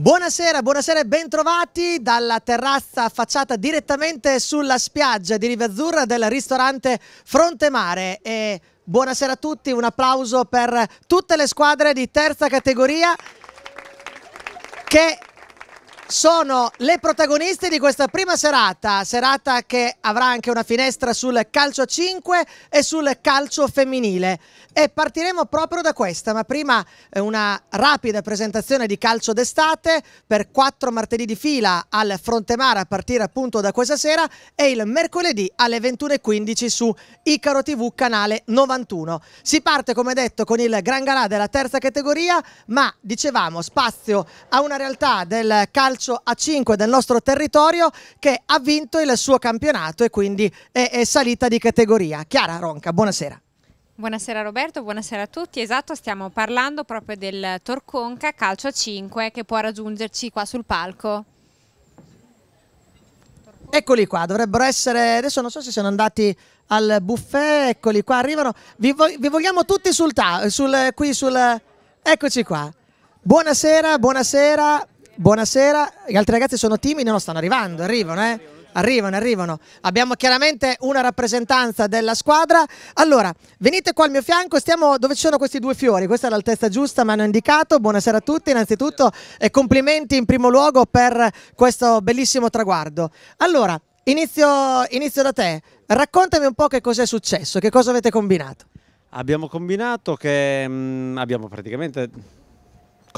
Buonasera, buonasera e bentrovati dalla terrazza affacciata direttamente sulla spiaggia di Riva Azzurra del ristorante Frontemare. E buonasera a tutti, un applauso per tutte le squadre di terza categoria che sono le protagoniste di questa prima serata, serata che avrà anche una finestra sul calcio a 5 e sul calcio femminile. E partiremo proprio da questa, ma prima eh, una rapida presentazione di calcio d'estate per quattro martedì di fila al Frontemara a partire appunto da questa sera e il mercoledì alle 21.15 su Icaro TV canale 91. Si parte come detto con il Gran Galà della terza categoria, ma dicevamo spazio a una realtà del calcio calcio a 5 del nostro territorio che ha vinto il suo campionato e quindi è, è salita di categoria. Chiara Ronca, buonasera. Buonasera Roberto, buonasera a tutti. Esatto, stiamo parlando proprio del Torconca Calcio a 5 che può raggiungerci qua sul palco. Eccoli qua, dovrebbero essere, adesso non so se sono andati al buffet, eccoli qua, arrivano. Vi, vi vogliamo tutti sul tavolo, sul, qui sul... Eccoci qua. Buonasera, buonasera. Buonasera, gli altri ragazzi sono timidi, no, stanno arrivando, arrivano, eh? Arrivano, arrivano. Abbiamo chiaramente una rappresentanza della squadra. Allora, venite qua al mio fianco, stiamo dove ci sono questi due fiori. Questa è l'altezza giusta, mi hanno indicato. Buonasera a tutti innanzitutto e complimenti in primo luogo per questo bellissimo traguardo. Allora, inizio, inizio da te. Raccontami un po' che cos'è successo, che cosa avete combinato. Abbiamo combinato che mh, mm, abbiamo praticamente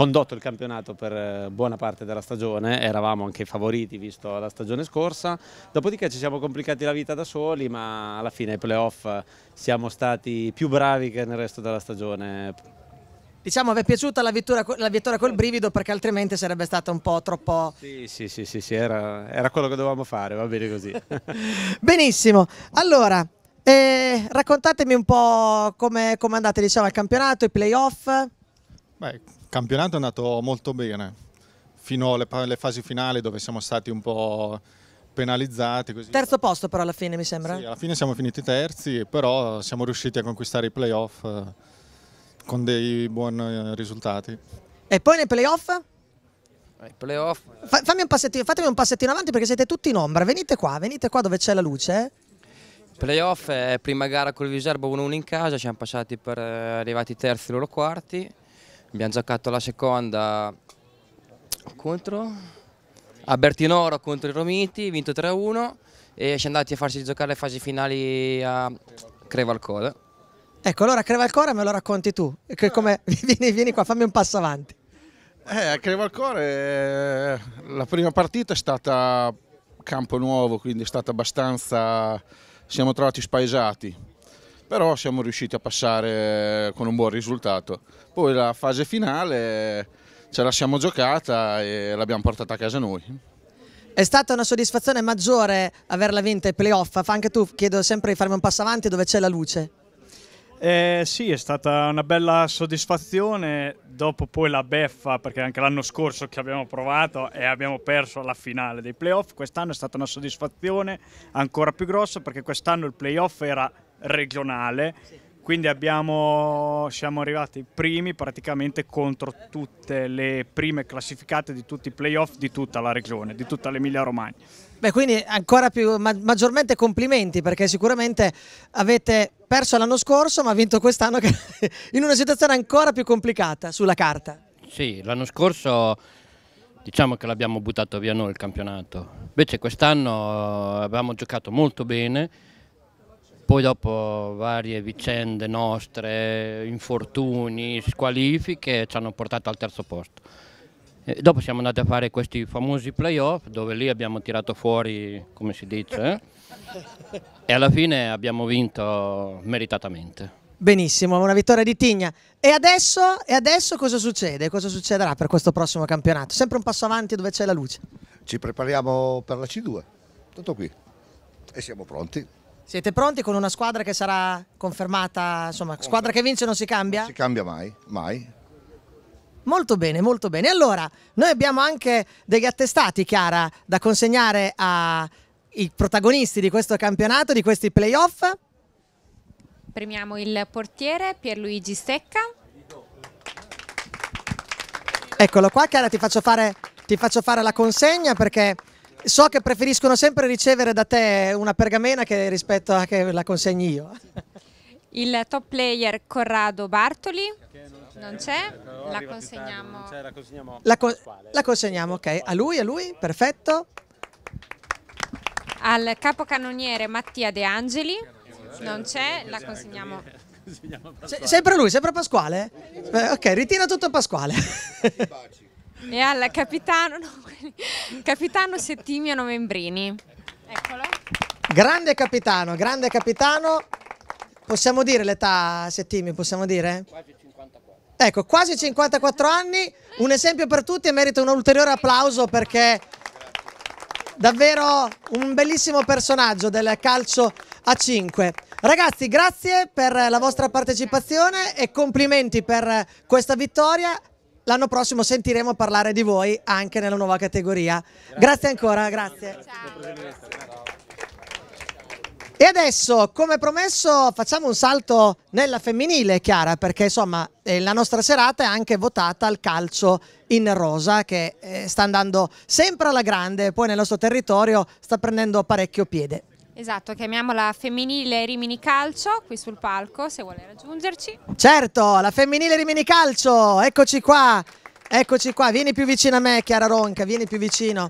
condotto il campionato per eh, buona parte della stagione, eravamo anche favoriti visto la stagione scorsa, dopodiché ci siamo complicati la vita da soli ma alla fine ai playoff eh, siamo stati più bravi che nel resto della stagione. Diciamo, vi è piaciuta la vittoria, la vittoria col brivido perché altrimenti sarebbe stata un po' troppo... Sì, sì, sì, sì, sì era, era quello che dovevamo fare, va bene così. Benissimo, allora eh, raccontatemi un po' come, come andate diciamo, al campionato, i playoff. Beh, campionato è andato molto bene, fino alle, alle fasi finali dove siamo stati un po' penalizzati. Così. Terzo posto però alla fine mi sembra? Sì, alla fine siamo finiti terzi, però siamo riusciti a conquistare i playoff eh, con dei buoni eh, risultati. E poi nei playoff? Eh, playoff. Fa, fammi un passettino, fatemi un passettino avanti perché siete tutti in ombra. Venite qua, venite qua dove c'è la luce. Playoff è prima gara con il Viserbo 1-1 in casa, siamo passati per arrivati terzi loro quarti. Abbiamo giocato la seconda contro a Bertinoro contro i Romiti, vinto 3-1 e siamo andati a farsi giocare le fasi finali a Crevalcore. Ecco, allora Crevalcore me lo racconti tu, come, vieni, vieni, qua, fammi un passo avanti. Eh, a Crevalcore eh, la prima partita è stata campo nuovo, quindi è stata abbastanza, siamo trovati spaesati però siamo riusciti a passare con un buon risultato. Poi la fase finale ce la siamo giocata e l'abbiamo portata a casa noi. È stata una soddisfazione maggiore averla vinta ai playoff, fa anche tu, chiedo sempre di farmi un passo avanti dove c'è la luce. Eh, sì, è stata una bella soddisfazione, dopo poi la beffa, perché anche l'anno scorso che abbiamo provato e abbiamo perso la finale dei playoff, quest'anno è stata una soddisfazione ancora più grossa perché quest'anno il playoff era regionale. Quindi abbiamo, siamo arrivati primi praticamente contro tutte le prime classificate di tutti i playoff di tutta la regione, di tutta l'Emilia Romagna. Beh, quindi ancora più, ma, maggiormente complimenti perché sicuramente avete perso l'anno scorso ma vinto quest'anno in una situazione ancora più complicata sulla carta. Sì, l'anno scorso diciamo che l'abbiamo buttato via noi il campionato, invece quest'anno eh, abbiamo giocato molto bene poi dopo varie vicende nostre, infortuni, squalifiche ci hanno portato al terzo posto. E dopo siamo andati a fare questi famosi playoff dove lì abbiamo tirato fuori, come si dice, eh? e alla fine abbiamo vinto meritatamente. Benissimo, una vittoria di Tigna. E adesso, e adesso cosa succede? Cosa succederà per questo prossimo campionato? Sempre un passo avanti dove c'è la luce. Ci prepariamo per la C2, tutto qui, e siamo pronti. Siete pronti con una squadra che sarà confermata, insomma, squadra che vince non si cambia? Non si cambia mai, mai. Molto bene, molto bene. Allora, noi abbiamo anche degli attestati, Chiara, da consegnare ai protagonisti di questo campionato, di questi playoff. Premiamo il portiere Pierluigi Stecca. Eccolo qua, Chiara, ti faccio fare, ti faccio fare la consegna perché So che preferiscono sempre ricevere da te una pergamena che rispetto a che la consegni io. Il top player Corrado Bartoli non c'è, la consegniamo. La consegniamo, la, consegniamo ok. A lui, a lui, perfetto. Al capocannoniere Mattia De Angeli non c'è, la consegniamo. Se sempre lui, sempre Pasquale? Eh, ok, ritira tutto Pasquale. E al capitano, no, capitano Settimio Novembrini. Eccolo. Grande capitano, grande capitano. Possiamo dire l'età Settimio, possiamo dire? Quasi 54. Ecco, quasi 54 anni, un esempio per tutti e merita un ulteriore applauso perché davvero un bellissimo personaggio del calcio a 5. Ragazzi, grazie per la vostra partecipazione e complimenti per questa vittoria l'anno prossimo sentiremo parlare di voi anche nella nuova categoria. Grazie, grazie ancora, grazie. Ciao. E adesso, come promesso, facciamo un salto nella femminile, Chiara, perché insomma eh, la nostra serata è anche votata al calcio in rosa che eh, sta andando sempre alla grande, poi nel nostro territorio sta prendendo parecchio piede. Esatto, chiamiamola Femminile Rimini Calcio qui sul palco se vuole raggiungerci. Certo, la Femminile Rimini Calcio, eccoci qua, eccoci qua, vieni più vicino a me Chiara Ronca, vieni più vicino.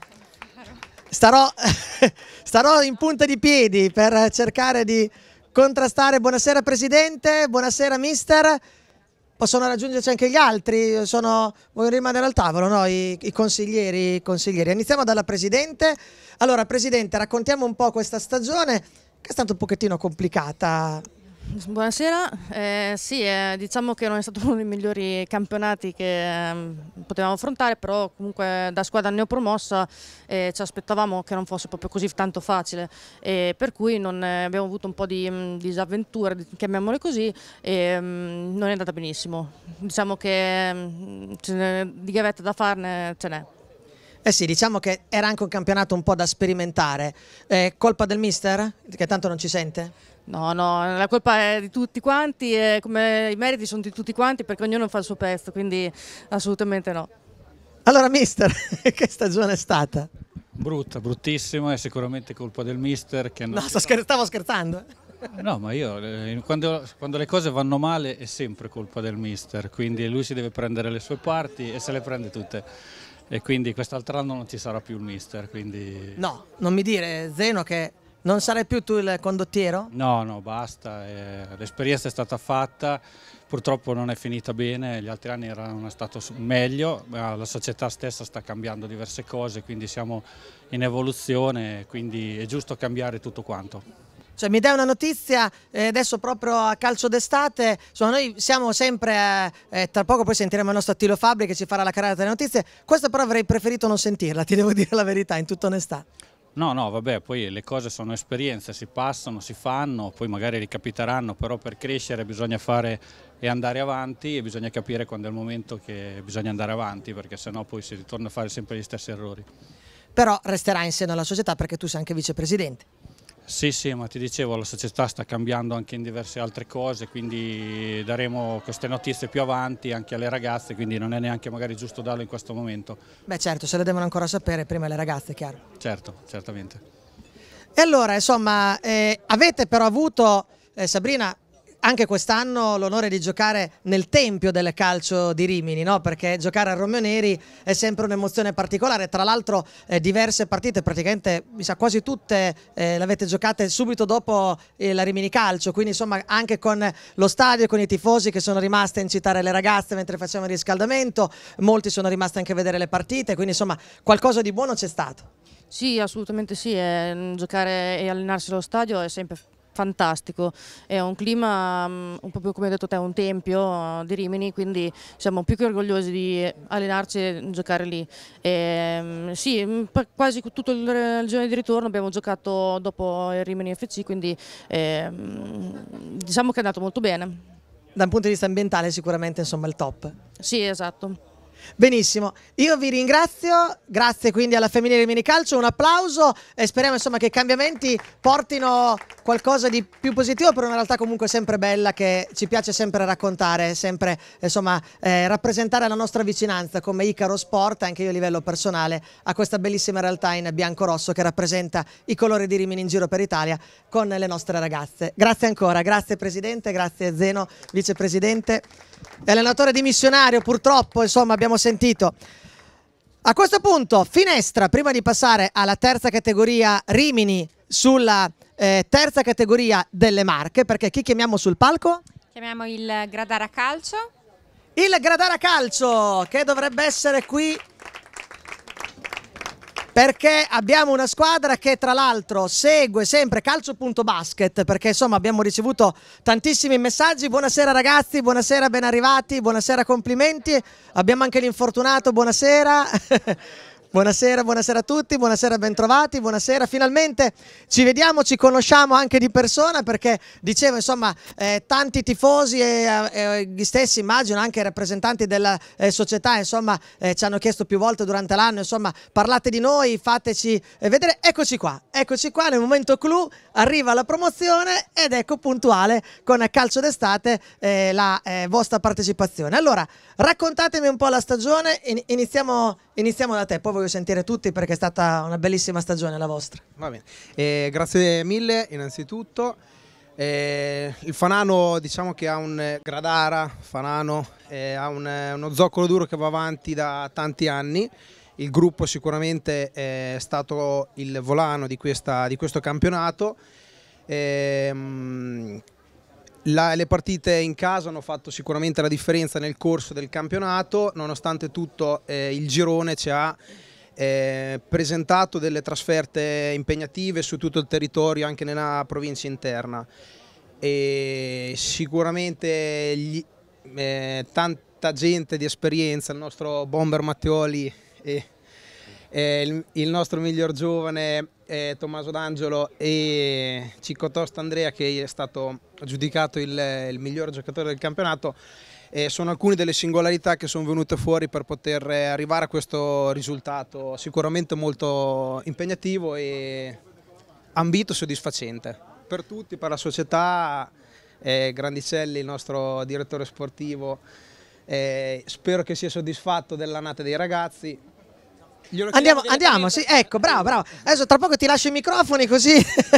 Starò, starò in punta di piedi per cercare di contrastare. Buonasera Presidente, buonasera Mister. Buonasera possono raggiungerci anche gli altri, sono, vogliono rimanere al tavolo, no? I, I, consiglieri, i consiglieri. Iniziamo dalla Presidente. Allora, Presidente, raccontiamo un po' questa stagione che è stata un pochettino complicata Buonasera, eh, sì, eh, diciamo che non è stato uno dei migliori campionati che eh, potevamo affrontare, però comunque da squadra neopromossa eh, ci aspettavamo che non fosse proprio così tanto facile, per cui non, eh, abbiamo avuto un po' di mh, mm, disavventure, chiamiamole così, e mh, mm, non è andata benissimo. Diciamo che mh, mm, di gavetta da farne ce n'è. Eh sì, diciamo che era anche un campionato un po' da sperimentare. Eh, colpa del mister? Che tanto non ci sente? No, no, la colpa è di tutti quanti e come i meriti sono di tutti quanti perché ognuno fa il suo pezzo, quindi assolutamente no. Allora, mister, che stagione è stata? Brutta, bruttissima, è sicuramente colpa del mister che... No, scher stavo scherzando. No, ma io eh, quando, quando, le cose vanno male è sempre colpa del mister, quindi lui si deve prendere le sue parti e se le prende tutte. E quindi quest'altro anno non ci sarà più il mister, quindi... No, non mi dire, Zeno, che non sarai più tu il condottiero? No, no, basta. Eh, L'esperienza è stata fatta, purtroppo non è finita bene, gli altri anni erano stato meglio, la società stessa sta cambiando diverse cose, quindi siamo in evoluzione, quindi è giusto cambiare tutto quanto. Cioè, mi dai una notizia eh, adesso proprio a calcio d'estate, noi siamo sempre, eh, eh, tra poco poi sentiremo il nostro Attilo Fabri che ci farà la carriera delle notizie, questa però avrei preferito non sentirla, ti devo dire la verità, in tutta onestà. No, no, vabbè, poi le cose sono esperienze, si passano, si fanno, poi magari ricapiteranno, però per crescere bisogna fare e andare avanti e bisogna capire quando è il momento che bisogna andare avanti, perché sennò poi si ritorna a fare sempre gli stessi errori. Però resterà in seno alla società perché tu sei anche vicepresidente. Sì, sì, ma ti dicevo, la società sta cambiando anche in diverse altre cose, quindi daremo queste notizie più avanti anche alle ragazze, quindi non è neanche magari giusto darlo in questo momento. Beh certo, se le devono ancora sapere prima le ragazze, chiaro. Certo, certamente. E allora, insomma, eh, avete però avuto, eh, Sabrina, anche quest'anno l'onore di giocare nel tempio del calcio di Rimini, no? perché giocare a Romeo Neri è sempre un'emozione particolare. Tra l'altro eh, diverse partite, praticamente mi sa quasi tutte, eh, avete giocate subito dopo eh, la Rimini Calcio, quindi insomma anche con lo stadio, con i tifosi che sono rimasti a incitare le ragazze mentre facevano il riscaldamento, molti sono rimasti anche a vedere le partite, quindi insomma qualcosa di buono c'è stato. Sì, assolutamente sì, eh, giocare e allenarsi allo stadio è sempre fantastico, è un clima mm, un po' più come hai detto te, un tempio eh, di Rimini, quindi siamo più che orgogliosi di allenarci e giocare lì. E, mm, sì, mm, quasi tutto il, giorno di ritorno abbiamo giocato dopo il Rimini FC, quindi eh, diciamo che è andato molto bene. Da un punto di vista ambientale sicuramente insomma il top. Sì, esatto. Benissimo, io vi ringrazio, grazie quindi alla Femminile Calcio, un applauso e speriamo insomma che i cambiamenti portino qualcosa di più positivo per una realtà comunque sempre bella che ci piace sempre raccontare, sempre insomma eh, rappresentare la nostra vicinanza come Icaro Sport, anche io a livello personale, a questa bellissima realtà in bianco-rosso che rappresenta i colori di Rimini in giro per Italia con le nostre ragazze. Grazie ancora, grazie Presidente, grazie Zeno, Vicepresidente è allenatore dimissionario purtroppo, insomma abbiamo sentito. A questo punto, finestra, prima di passare alla terza categoria Rimini, sulla eh, terza categoria delle marche, perché chi chiamiamo sul palco? Chiamiamo il Gradara Calcio. Il Gradara Calcio, che dovrebbe essere qui perché abbiamo una squadra che tra l'altro segue sempre calcio.basket perché insomma abbiamo ricevuto tantissimi messaggi. Buonasera ragazzi, buonasera ben arrivati, buonasera complimenti. Abbiamo anche l'infortunato, buonasera. Buonasera, buonasera a tutti, buonasera, bentrovati, buonasera. Finalmente ci vediamo, ci conosciamo anche di persona perché dicevo insomma eh, tanti tifosi e, eh, e, gli stessi immagino anche rappresentanti della eh, società insomma eh, ci hanno chiesto più volte durante l'anno insomma parlate di noi, fateci eh, vedere. Eccoci qua, eccoci qua nel momento clou arriva la promozione ed ecco puntuale con Calcio d'estate eh, la vostra partecipazione. Allora raccontatemi un po' la stagione, in iniziamo Iniziamo da te, poi voglio sentire tutti perché è stata una bellissima stagione la vostra. Va bene, eh, grazie mille innanzitutto. Eh, il Fanano diciamo che ha un eh, Gradara, Fanano, eh, ha un, eh, uno zoccolo duro che va avanti da tanti anni. Il gruppo sicuramente è stato il volano di, questa, di questo campionato. Eh, la, le partite in casa hanno fatto sicuramente la differenza nel corso del campionato, nonostante tutto eh, il girone ci ha eh, presentato delle trasferte impegnative su tutto il territorio, anche nella provincia interna. E sicuramente gli, eh, tanta gente di esperienza, il nostro bomber Matteoli e eh, il, il nostro miglior giovane eh, Tommaso D'Angelo e Cicco Tosta Andrea che è stato giudicato il, il miglior giocatore del campionato eh, sono alcune delle singolarità che sono venute fuori per poter arrivare a questo risultato sicuramente molto impegnativo e ambito soddisfacente per tutti, per la società, eh, Grandicelli il nostro direttore sportivo eh, spero che sia soddisfatto dell'annata dei ragazzi Andiamo, andiamo, sì, ecco, bravo, bravo. Adesso tra poco ti lascio i microfoni così.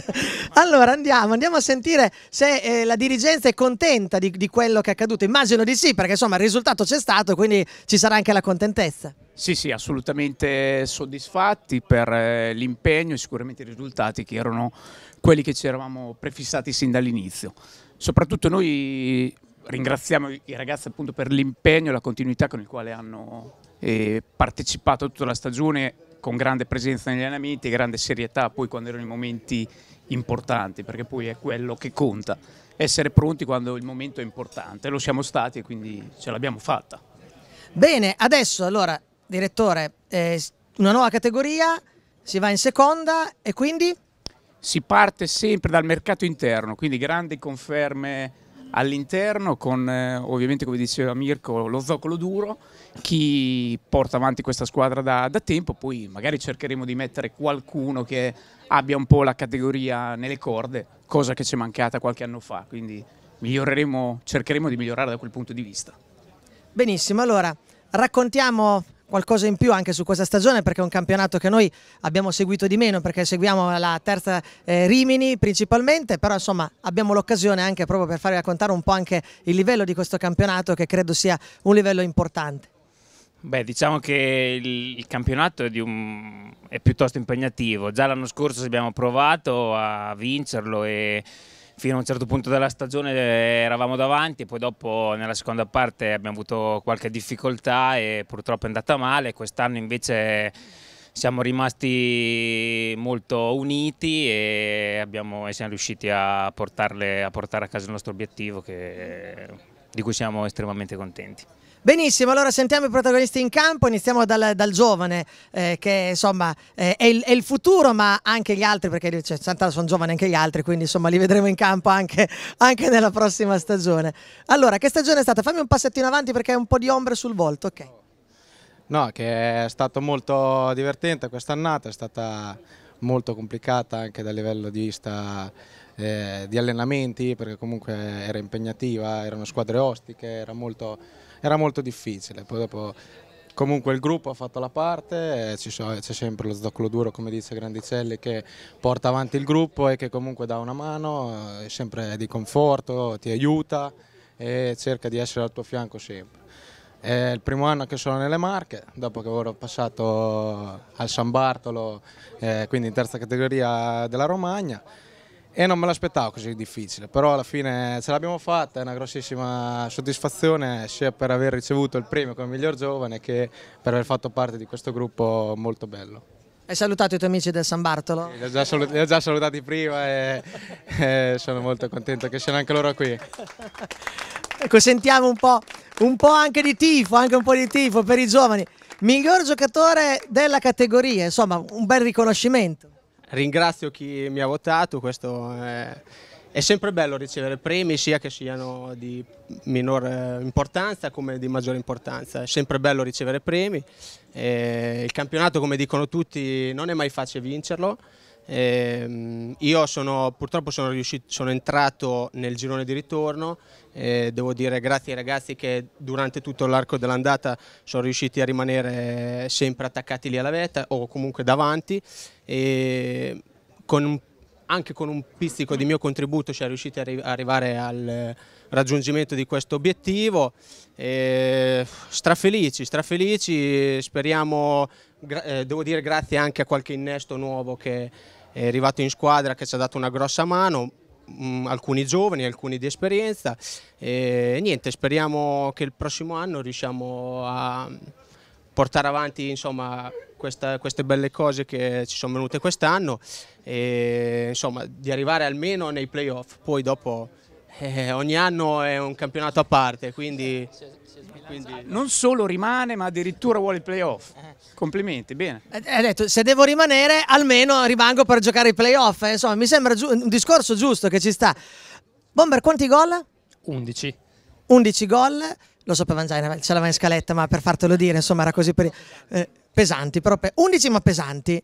allora andiamo, andiamo a sentire se eh, la dirigenza è contenta di, di quello che è accaduto. Immagino di sì, perché insomma il risultato c'è stato, quindi ci sarà anche la contentezza. Sì, sì, assolutamente soddisfatti per eh, l'impegno e sicuramente i risultati che erano quelli che ci eravamo prefissati sin dall'inizio. Soprattutto noi ringraziamo i ragazzi appunto per l'impegno e la continuità con il quale hanno eh, partecipato tutta la stagione con grande presenza negli allenamenti e grande serietà poi quando erano i momenti importanti, perché poi è quello che conta, essere pronti quando il momento è importante. Lo siamo stati e quindi ce l'abbiamo fatta. Bene, adesso allora, direttore, eh, una nuova categoria, si va in seconda e quindi? Si parte sempre dal mercato interno, quindi grandi conferme all'interno con eh, ovviamente come diceva Mirko lo zoccolo duro, chi porta avanti questa squadra da, da tempo, poi magari cercheremo di mettere qualcuno che abbia un po' la categoria nelle corde, cosa che ci è mancata qualche anno fa, quindi cercheremo di migliorare da quel punto di vista. Benissimo, allora raccontiamo qualcosa in più anche su questa stagione perché è un campionato che noi abbiamo seguito di meno perché seguiamo la terza eh, Rimini principalmente, però insomma abbiamo l'occasione anche proprio per farvi raccontare un po' anche il livello di questo campionato che credo sia un livello importante. Beh, diciamo che il, il campionato è, un, è piuttosto impegnativo, già l'anno scorso abbiamo provato a vincerlo e fino a un certo punto della stagione eravamo davanti, poi dopo nella seconda parte abbiamo avuto qualche difficoltà e purtroppo è andata male, quest'anno invece siamo rimasti molto uniti e, abbiamo, e siamo riusciti a, portarle, a portare a casa il nostro obiettivo che, di cui siamo estremamente contenti. Benissimo, allora sentiamo i protagonisti in campo, iniziamo dal, dal giovane eh, che insomma eh, è, il, è, il, futuro ma anche gli altri perché cioè, sono giovani anche gli altri quindi insomma li vedremo in campo anche, anche, nella prossima stagione. Allora che stagione è stata? Fammi un passettino avanti perché hai un po' di ombre sul volto, ok. No, che è stato molto divertente quest'annata, è stata molto complicata anche dal livello di vista eh, di allenamenti perché comunque era impegnativa, erano squadre ostiche, era molto era molto difficile. Poi dopo comunque il gruppo ha fatto la parte, c'è sempre lo zoccolo duro come dice Grandicelli che porta avanti il gruppo e che comunque dà una mano, eh, è sempre di conforto, ti aiuta e cerca di essere al tuo fianco sempre. È il primo anno che sono nelle Marche, dopo che avrò passato al San Bartolo, eh, quindi in terza categoria della Romagna, e non me l'aspettavo così difficile, però alla fine ce l'abbiamo fatta, è una grossissima soddisfazione sia per aver ricevuto il premio come miglior giovane che per aver fatto parte di questo gruppo molto bello. Hai salutato i tuoi amici del San Bartolo? Sì, li, ho già salutati, ho già salutati prima e, e, sono molto contento che siano anche loro qui. Ecco, sentiamo un po', un po' anche di tifo, anche un po' di tifo per i giovani. Miglior giocatore della categoria, insomma un bel riconoscimento ringrazio chi mi ha votato, questo è, è, sempre bello ricevere premi sia che siano di minor eh, importanza come di maggiore importanza, è sempre bello ricevere premi, eh, il campionato come dicono tutti non è mai facile vincerlo, eh, io sono, purtroppo sono, riuscito, sono, entrato nel girone di ritorno, eh, devo dire grazie ai ragazzi che durante tutto l'arco dell'andata sono riusciti a rimanere sempre attaccati lì alla vetta o comunque davanti e con, anche con un pizzico di mio contributo siamo riusciti ad arrivare al raggiungimento di questo obiettivo. Eh, strafelici, strafelici, speriamo eh, devo dire grazie anche a qualche innesto nuovo che è arrivato in squadra che ci ha dato una grossa mano, mh, mm, alcuni giovani, alcuni di esperienza e niente, speriamo che il prossimo anno riusciamo a portare avanti insomma, questa, queste belle cose che ci sono venute quest'anno e insomma, di arrivare almeno nei playoff, poi dopo eh, ogni anno è un campionato a parte, quindi, quindi... Non solo rimane, ma addirittura vuole il playoff. Eh. Complimenti, bene. Eh, eh, ha detto, se devo rimanere, almeno rimango per giocare i playoff. insomma, mi sembra un discorso giusto che ci sta. Bomber, quanti gol? 11. 11 gol, lo sapevamo già, ce l'aveva in scaletta, ma per fartelo dire, insomma, era così per... eh, pesanti, però 11 ma pesanti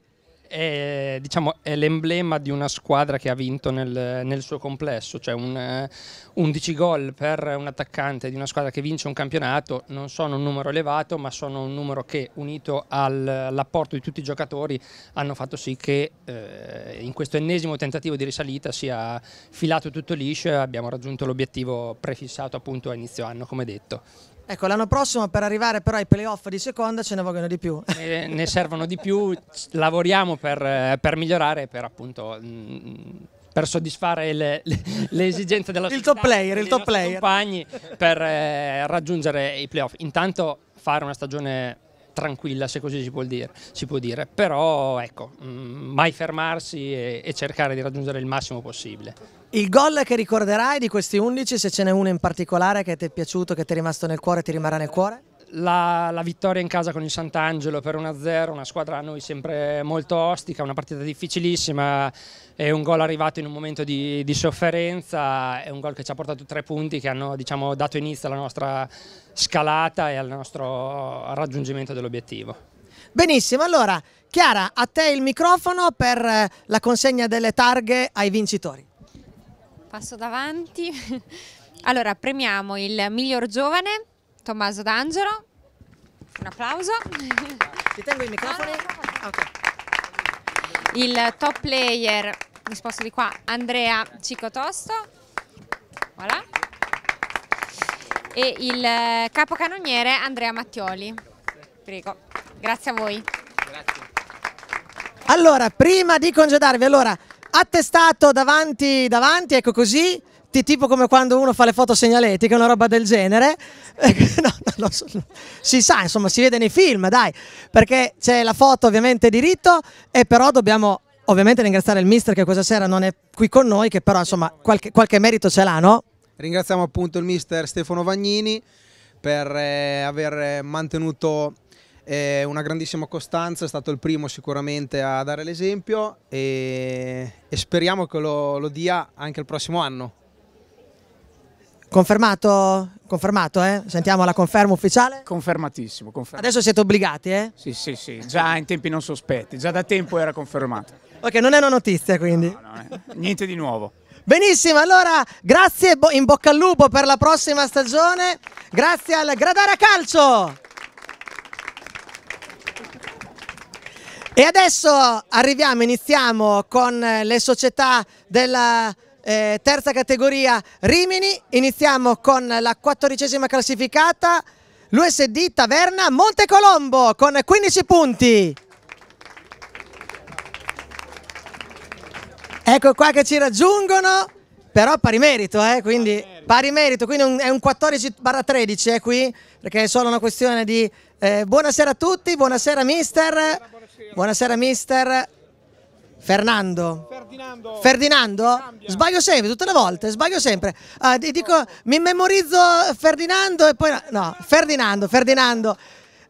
è, diciamo, è, l'emblema di una squadra che ha vinto nel, nel suo complesso, cioè un, eh, 11 gol per un attaccante di una squadra che vince un campionato non sono un numero elevato, ma sono un numero che unito all'apporto di tutti i giocatori hanno fatto sì che eh, in questo ennesimo tentativo di risalita sia filato tutto liscio e abbiamo raggiunto l'obiettivo prefissato appunto a inizio anno, come detto. Ecco, l'anno prossimo per arrivare però ai playoff di seconda ce ne vogliono di più. Eh, ne servono di più, lavoriamo per, eh, per migliorare, per appunto... Mh, per soddisfare le, le, le esigenze della il top player, il top player. compagni per eh, raggiungere i playoff. Intanto fare una stagione tranquilla, se così si può dire, si può dire. però ecco, mh, mai fermarsi e, e cercare di raggiungere il massimo possibile. Il gol che ricorderai di questi 11, se ce n'è uno in particolare che ti è piaciuto, che ti è rimasto nel cuore, ti rimarrà nel cuore? La, la, vittoria in casa con il Sant'Angelo per 1-0, una squadra a noi sempre molto ostica, una partita difficilissima, è un gol arrivato in un momento di, di sofferenza, è un gol che ci ha portato tre punti che hanno diciamo, dato inizio alla nostra scalata e al nostro raggiungimento dell'obiettivo. Benissimo, allora Chiara, a te il microfono per la consegna delle targhe ai vincitori. Passo davanti. Allora, premiamo il miglior giovane, Tommaso D'Angelo. Un applauso. Ti tengo i microfoni. Ah. Okay. Il top player, mi sposto di qua, Andrea Cicotosto. Voilà. E il eh, capocannoniere Andrea Mattioli. Prego. Grazie a voi. Grazie. Allora, prima di congedarvi, allora, attestato davanti, davanti, ecco così, ti, tipo come quando uno fa le foto segnaletiche, una roba del genere. no, no, no, si sa, insomma, si vede nei film, dai, perché c'è la foto ovviamente diritto e però dobbiamo ovviamente ringraziare il mister che questa sera non è qui con noi, che però insomma qualche, qualche merito ce l'ha, no? Ringraziamo appunto il mister Stefano Vagnini per eh, aver eh, mantenuto una grandissima costanza, è stato il primo sicuramente a dare l'esempio e, e, speriamo che lo, lo dia anche il prossimo anno. Confermato? Confermato, eh? Sentiamo la conferma ufficiale? Confermatissimo, confermato. Adesso siete obbligati, eh? Sì, sì, sì, già in tempi non sospetti, già da tempo era confermato. ok, non è una notizia quindi. No, no, eh, niente di nuovo. Benissimo, allora grazie, in bocca al lupo per la prossima stagione, grazie al Gradara Calcio! E adesso arriviamo, iniziamo con eh, le società della eh, terza categoria Rimini, iniziamo con la quattordicesima classificata, l'USD Taverna Montecolombo con 15 punti. Ecco qua che ci raggiungono, però pari merito, eh, quindi pari merito, quindi un, è un 14-13 eh, qui, perché è solo una questione di... Eh, buonasera a tutti, buonasera mister. Buonasera, Buonasera mister. Fernando. Ferdinando. Ferdinando? Sbaglio sempre, tutte le volte, sbaglio sempre. Uh, dico, mi memorizzo Ferdinando e poi... No, Ferdinando, Ferdinando.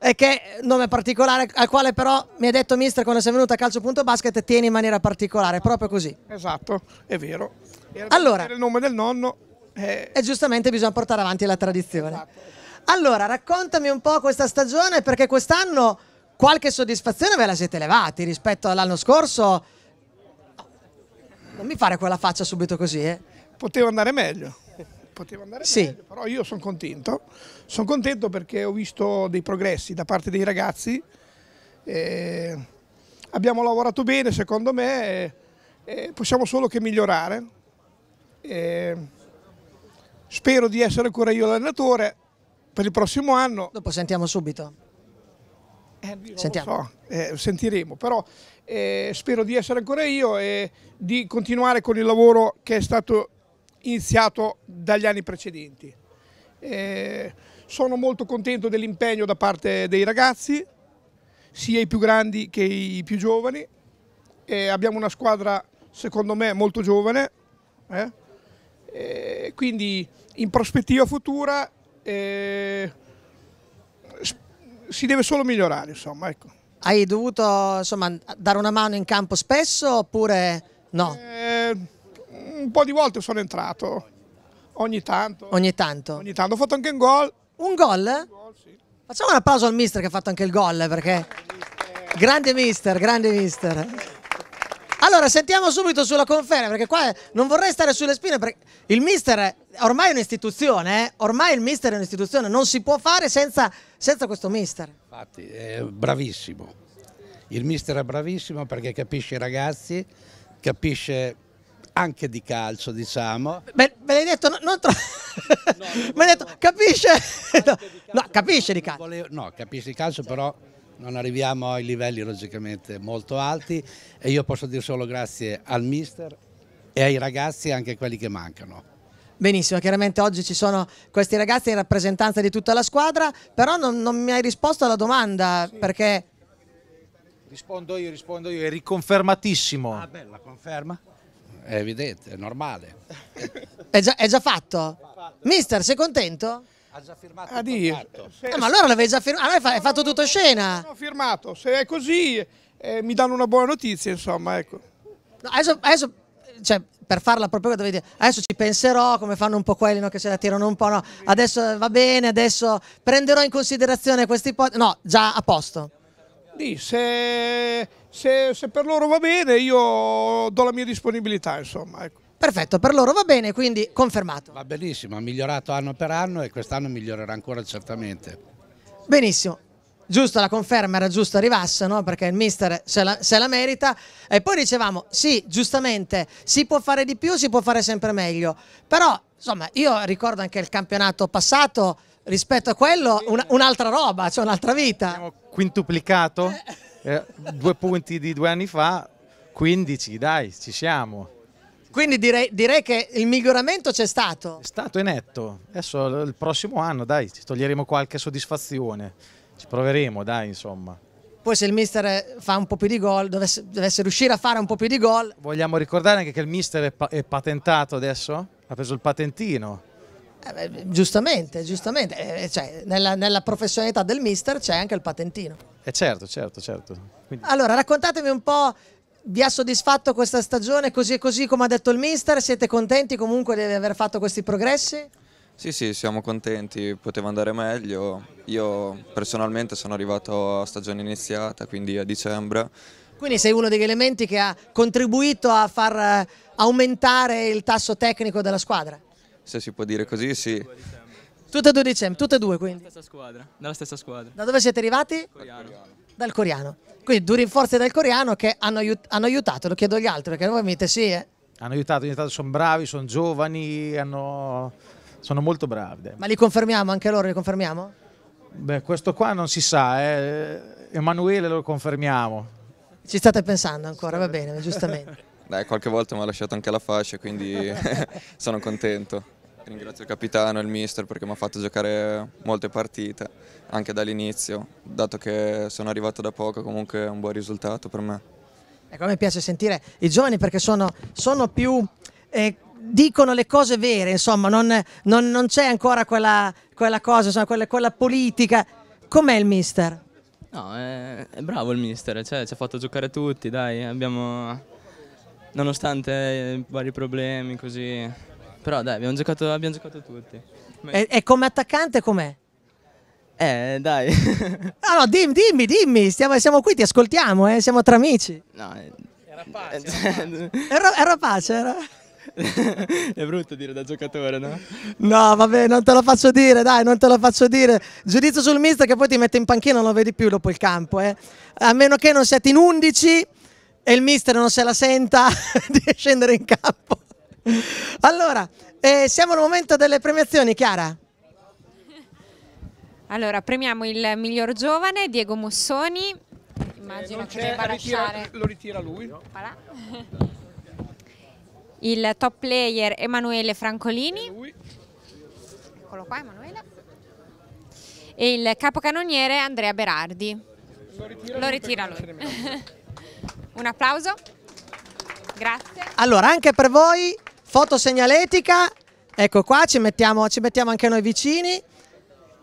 Eh, che nome particolare al quale però mi ha detto mister quando sei venuto a calcio.basket tieni in maniera particolare, proprio così. Esatto, è vero. Era allora, il nome del nonno. Eh... E giustamente bisogna portare avanti la tradizione. Esatto. Allora, raccontami un po' questa stagione perché quest'anno qualche soddisfazione ve la siete levati rispetto all'anno scorso. Non mi fare quella faccia subito così, eh. Poteva andare meglio, poteva andare sì. meglio, però io sono contento. Sono contento perché ho visto dei progressi da parte dei ragazzi. Eh, abbiamo lavorato bene, secondo me, eh, possiamo solo che migliorare. Eh, spero di essere ancora io l'allenatore per il prossimo anno. Dopo sentiamo subito. Eh, Sentiamo. So, eh, sentiremo, però eh, spero di essere ancora io e di continuare con il lavoro che è stato iniziato dagli anni precedenti. Eh, sono molto contento dell'impegno da parte dei ragazzi, sia i più grandi che i più giovani. abbiamo una squadra, secondo me, molto giovane. Eh. quindi in prospettiva futura eh, si deve solo migliorare, insomma, ecco. Hai dovuto insomma, dare una mano in campo spesso oppure no? Eh, un po' di volte sono entrato, ogni tanto. Ogni tanto? Ogni tanto, ho fatto anche un gol. Un gol? Un gol sì. Facciamo un applauso al mister che ha fatto anche il gol perché... Grande mister, grande mister. Allora, sentiamo subito sulla conferma, perché qua non vorrei stare sulle spine, perché il mister è ormai è un'istituzione, eh? ormai il mister è un'istituzione, non si può fare senza, senza questo mister. Infatti, è bravissimo. Il mister è bravissimo perché capisce i ragazzi, capisce anche di calcio, diciamo. Beh, me l'hai detto, non, non no, me l'hai detto, capisce? No, di capisce di calcio. no, capisce di calcio, però non arriviamo ai livelli logicamente molto alti e io posso dire solo grazie al mister e ai ragazzi, anche quelli che mancano. Benissimo, chiaramente oggi ci sono questi ragazzi in rappresentanza di tutta la squadra, però non, non mi hai risposto alla domanda sì. perché... Rispondo io, rispondo io, è riconfermatissimo. Ah, bella conferma. È evidente, è normale. è, già, è già fatto? Mister, sei contento? Ha già firmato a dire, se, eh, ma allora l'avevi già firmato, allora hai fatto tutto scena. Ho firmato, se è così eh, mi danno una buona notizia, insomma, ecco. No, adesso, adesso cioè, per farla proprio dovete dire adesso ci penserò come fanno un po' quelli no, che se la tirano un po' no adesso va bene adesso prenderò in considerazione questi ipotesi no già a posto Dì, se, se, se, per loro va bene io do la mia disponibilità insomma ecco. Perfetto, per loro va bene, quindi confermato. Va benissimo, ha migliorato anno per anno e quest'anno migliorerà ancora certamente. Benissimo, giusto la conferma era giusto arrivasse no? perché il mister se la, se la, merita e poi dicevamo sì giustamente si può fare di più si può fare sempre meglio però insomma io ricordo anche il campionato passato rispetto a quello un'altra un roba cioè un'altra vita abbiamo quintuplicato eh, eh due punti di due anni fa 15 dai ci siamo quindi direi, direi, che il miglioramento c'è stato. È stato e netto. Adesso il prossimo anno, dai, ci toglieremo qualche soddisfazione. Ci proveremo, dai, insomma. Poi se il mister fa un po' più di gol, dovesse, dovesse riuscire a fare un po' più di gol. Vogliamo ricordare anche che il mister è, pa è patentato adesso? Ha preso il patentino. Eh beh, giustamente, giustamente. Eh, eh cioè, nella, nella, professionalità del mister c'è anche il patentino. Eh certo, certo, certo. Quindi... Allora, raccontatemi un po' vi ha soddisfatto questa stagione così e così come ha detto il mister? Siete contenti comunque di aver fatto questi progressi? Sì, sì, siamo contenti, poteva andare meglio. Io personalmente sono arrivato a stagione iniziata, quindi a dicembre. Quindi sei uno degli elementi che ha contribuito a far eh, aumentare il tasso tecnico della squadra? Se si può dire così, sì. Tutte e due dicembre, tutte e due quindi? Dalla stessa squadra. Dalla stessa squadra. Da dove siete arrivati? Coriano. Dal coreano. Quindi due rinforzi del coreano che hanno, aiut hanno, aiutato, lo chiedo agli altri, perché ovviamente sì. Eh. Hanno aiutato, aiutato sono bravi, sono giovani, hanno... sono molto bravi. Ma li confermiamo anche loro, li confermiamo? Beh, questo qua non si sa, eh. Emanuele lo confermiamo. Ci state pensando ancora, va bene, giustamente. Dai, qualche volta mi ha lasciato anche la fascia, quindi sono contento. Ringrazio il capitano e il mister perché mi ha fatto giocare molte partite, anche dall'inizio, dato che sono arrivato da poco comunque è un buon risultato per me. Ecco, a me piace sentire i giovani perché sono, sono più... Eh, dicono le cose vere, insomma, non, non, non c'è ancora quella, quella cosa, insomma, quella, quella politica. Com'è il mister? No, è, è, bravo il mister, cioè, ci ha fatto giocare tutti, dai, abbiamo... Nonostante vari problemi così, però dai, abbiamo giocato, abbiamo giocato tutti. E, e come attaccante com'è? Eh, dai. Ah, no, no, dimmi, dimmi, dimmi, Stiamo, siamo qui, ti ascoltiamo, eh, siamo tra amici. No, eh, era pace. Era, era pace, era... È brutto dire da giocatore, no? No, vabbè, non te lo faccio dire, dai, non te lo faccio dire. Giudizio sul mister che poi ti mette in panchina, non lo vedi più dopo il campo, eh. A meno che non siate in 11 e il mister non se la senta di scendere in campo. Allora, eh, siamo al momento delle premiazioni, Chiara. Allora, premiamo il miglior giovane, Diego Mossoni. Eh, Immagino eh, che debba lasciare. Lo ritira lui. Voilà. Il top player Emanuele Francolini. Eccolo qua, Emanuele. E il capocannoniere Andrea Berardi. Lo ritira, lo ritira lui. Un applauso. Grazie. Allora, anche per voi Fotosegnaletica, ecco qua, ci mettiamo, ci mettiamo anche noi vicini.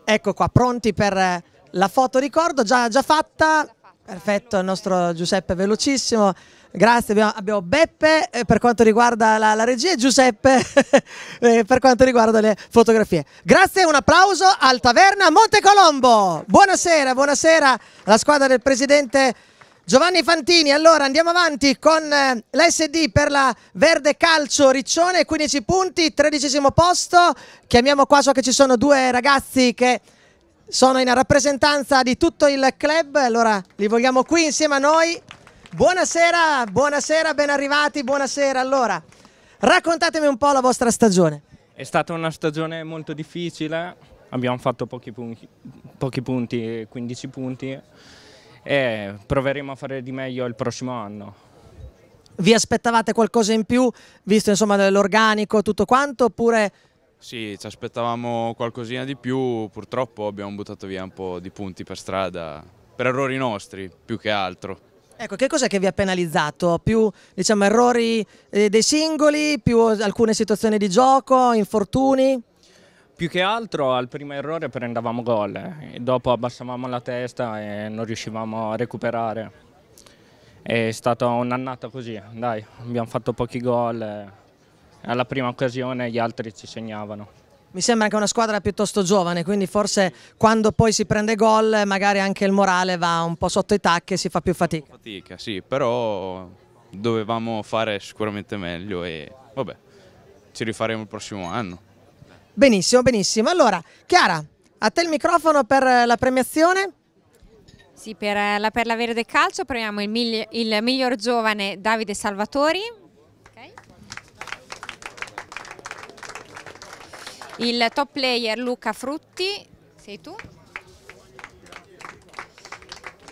Ecco qua, pronti per eh, la foto ricordo, già, già fatta. Perfetto, il nostro Giuseppe velocissimo. Grazie, abbiamo, abbiamo Beppe eh, per quanto riguarda la, la regia e Giuseppe eh, per quanto riguarda le fotografie. Grazie, un applauso al Taverna Montecolombo. Buonasera, buonasera alla squadra del presidente Giovanni Fantini, allora andiamo avanti con eh, l'SD per la Verde Calcio Riccione, 15 punti, tredicesimo posto. Chiamiamo qua so che ci sono due ragazzi che sono in rappresentanza di tutto il club, allora li vogliamo qui insieme a noi. Buonasera, buonasera, ben arrivati, buonasera. Allora, raccontatemi un po' la vostra stagione. È stata una stagione molto difficile, abbiamo fatto pochi pochi punti 15 punti e proveremo a fare di meglio il prossimo anno. Vi aspettavate qualcosa in più, visto l'organico tutto quanto, oppure... Sì, ci aspettavamo qualcosina di più, purtroppo abbiamo buttato via un po' di punti per strada, per errori nostri più che altro. Ecco, che cos'è che vi ha penalizzato? Più diciamo, errori eh, dei singoli, più alcune situazioni di gioco, infortuni? Più che altro al primo errore prendevamo gol, eh. dopo abbassavamo la testa e non riuscivamo a recuperare. È stata un'annata così, dai, abbiamo fatto pochi gol, eh. alla prima occasione gli altri ci segnavano. Mi sembra anche una squadra piuttosto giovane, quindi forse quando poi si prende gol magari anche il morale va un po' sotto i tacchi e si fa più fatica. Fatica, sì, però dovevamo fare sicuramente meglio e vabbè, ci rifaremo il prossimo anno. Benissimo, benissimo. Allora, Chiara, a te il microfono per eh, la premiazione. Sì, per eh, la Perla Verde Calcio premiamo il, migli il miglior giovane Davide Salvatori, okay. il top player Luca Frutti, sei tu,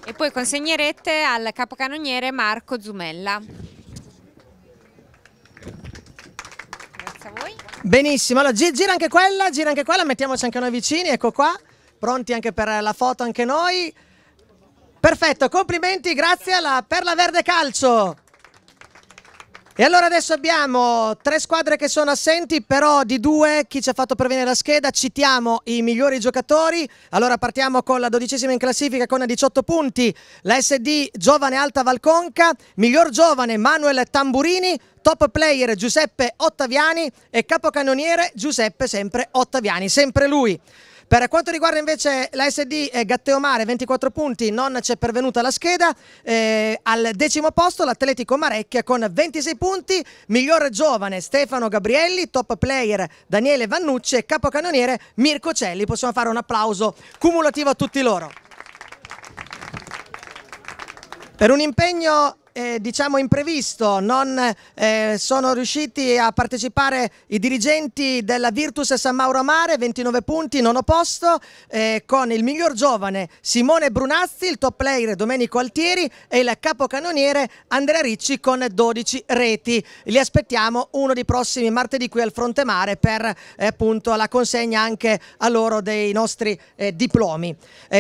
e poi consegnerete al capocannoniere Marco Zumella. grazie a voi. Benissimo, allora gira anche quella, gira anche quella, mettiamoci anche noi vicini, ecco qua, pronti anche per la foto anche noi. Perfetto, complimenti, grazie alla Perla Verde Calcio. E allora adesso abbiamo tre squadre che sono assenti, però di due chi ci ha fatto prevenire la scheda, citiamo i migliori giocatori. Allora partiamo con la dodicesima in classifica con 18 punti, la SD Giovane Alta Valconca, miglior giovane Manuel Tamburini, top player Giuseppe Ottaviani e capocannoniere Giuseppe sempre Ottaviani, sempre lui. Per quanto riguarda invece la SD eh, Gatteomare 24 punti, non c'è pervenuta la scheda, eh, al decimo posto l'Atletico Marecchia con 26 punti, miglior giovane Stefano Gabrielli, top player Daniele Vannucci e capocannoniere Mirko Celli, possiamo fare un applauso cumulativo a tutti loro. Per un impegno eh, diciamo imprevisto, non eh, sono riusciti a partecipare i dirigenti della Virtus San Mauro Mare, 29 punti, nono posto, eh, con il miglior giovane Simone Brunazzi, il top player Domenico Altieri e il capocannoniere Andrea Ricci con 12 reti. Li aspettiamo uno dei prossimi martedì qui al Fronte Mare per eh, appunto la consegna anche a loro dei nostri eh, diplomi.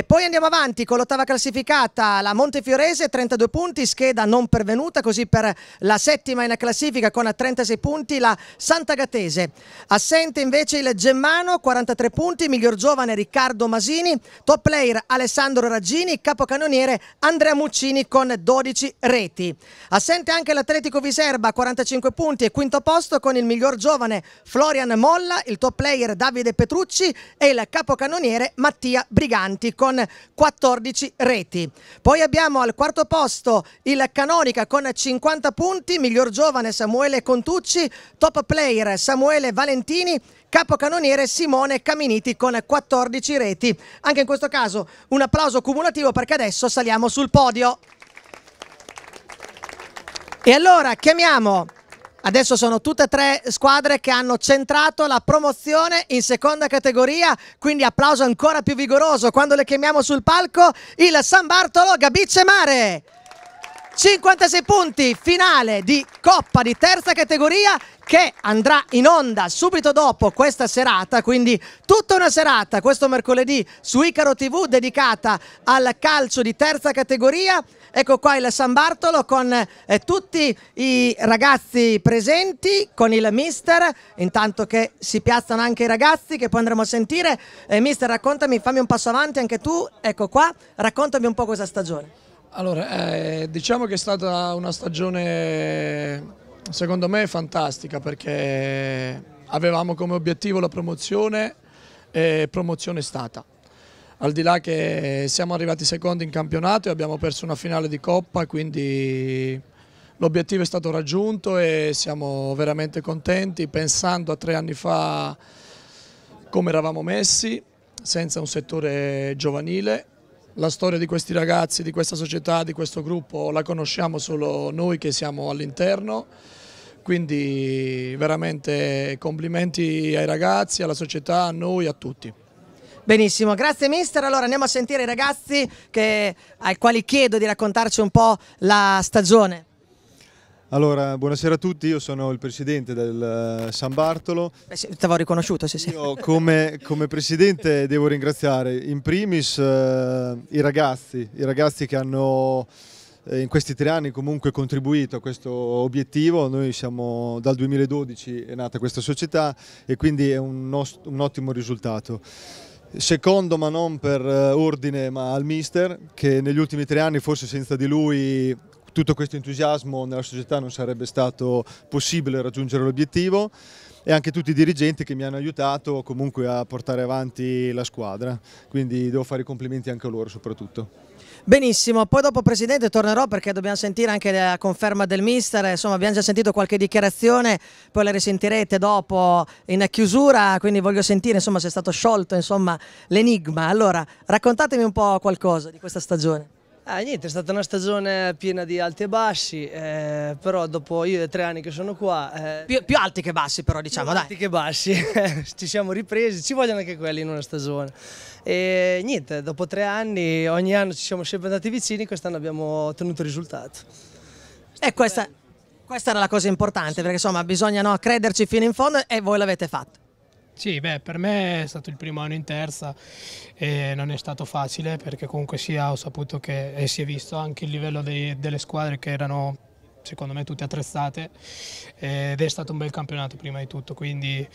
poi andiamo avanti con l'ottava classificata, la Montefiorese, 32 punti, scheda non non pervenuta, così per la settima in classifica con 36 punti la Santa Gatese. Assente invece il Gemmano, 43 punti, miglior giovane Riccardo Masini, top player Alessandro Raggini, capocannoniere Andrea Muccini con 12 reti. Assente anche l'Atletico Viserba, 45 punti e quinto posto con il miglior giovane Florian Molla, il top player Davide Petrucci e il capocannoniere Mattia Briganti con 14 reti. Poi abbiamo al quarto posto il Canone canonica con 50 punti, miglior giovane Samuele Contucci, top player Samuele Valentini, capocannoniere Simone Caminiti con 14 reti. Anche in questo caso un applauso cumulativo perché adesso saliamo sul podio. E allora chiamiamo Adesso sono tutte e tre squadre che hanno centrato la promozione in seconda categoria, quindi applauso ancora più vigoroso quando le chiamiamo sul palco il San Bartolo Gabice Mare. 56 punti, finale di Coppa di terza categoria che andrà in onda subito dopo questa serata, quindi tutta una serata questo mercoledì su Icaro TV dedicata al calcio di terza categoria. Ecco qua il San Bartolo con eh, tutti i ragazzi presenti, con il mister, intanto che si piazzano anche i ragazzi che poi andremo a sentire. Eh, mister raccontami, fammi un passo avanti anche tu, ecco qua, raccontami un po' questa stagione. Allora, eh, diciamo che è stata una stagione secondo me fantastica perché avevamo come obiettivo la promozione e promozione è stata. Al di là che siamo arrivati secondi in campionato e abbiamo perso una finale di Coppa, quindi l'obiettivo è stato raggiunto e siamo veramente contenti pensando a tre anni fa come eravamo messi, senza un settore giovanile la storia di questi ragazzi, di questa società, di questo gruppo la conosciamo solo noi che siamo all'interno, quindi veramente complimenti ai ragazzi, alla società, a noi, a tutti. Benissimo, grazie mister. Allora andiamo a sentire i ragazzi che, ai quali chiedo di raccontarci un po' la stagione. Allora, buonasera a tutti, io sono il presidente del eh, San Bartolo. Beh, ti avevo riconosciuto, sì, sì. Io come, come presidente devo ringraziare in primis eh, i ragazzi, i ragazzi che hanno eh, in questi tre anni comunque contribuito a questo obiettivo. Noi siamo dal 2012 è nata questa società e quindi è un, un ottimo risultato. Secondo ma non per eh, ordine ma al mister che negli ultimi tre anni forse senza di lui tutto questo entusiasmo nella società non sarebbe stato possibile raggiungere l'obiettivo e anche tutti i dirigenti che mi hanno aiutato comunque a portare avanti la squadra, quindi devo fare i complimenti anche a loro soprattutto. Benissimo, poi dopo Presidente tornerò perché dobbiamo sentire anche la conferma del mister, insomma abbiamo già sentito qualche dichiarazione, poi la risentirete dopo in chiusura, quindi voglio sentire insomma se è stato sciolto l'enigma. Allora raccontatemi un po' qualcosa di questa stagione. Eh, niente, è stata una stagione piena di alti e bassi, eh, però dopo io e tre anni che sono qua... Eh, più, più, alti che bassi però diciamo, dai. alti che bassi, ci siamo ripresi, ci vogliono anche quelli in una stagione. E niente, dopo tre anni, ogni anno ci siamo sempre andati vicini, quest'anno abbiamo ottenuto risultato. E questa, questa, era la cosa importante, perché insomma bisogna no, crederci fino in fondo e voi l'avete fatto. Sì, beh, per me è stato il primo anno in terza e non è stato facile perché comunque sia, ho saputo che e si è visto anche il livello dei, delle squadre che erano secondo me tutte attrezzate ed è stato un bel campionato prima di tutto, quindi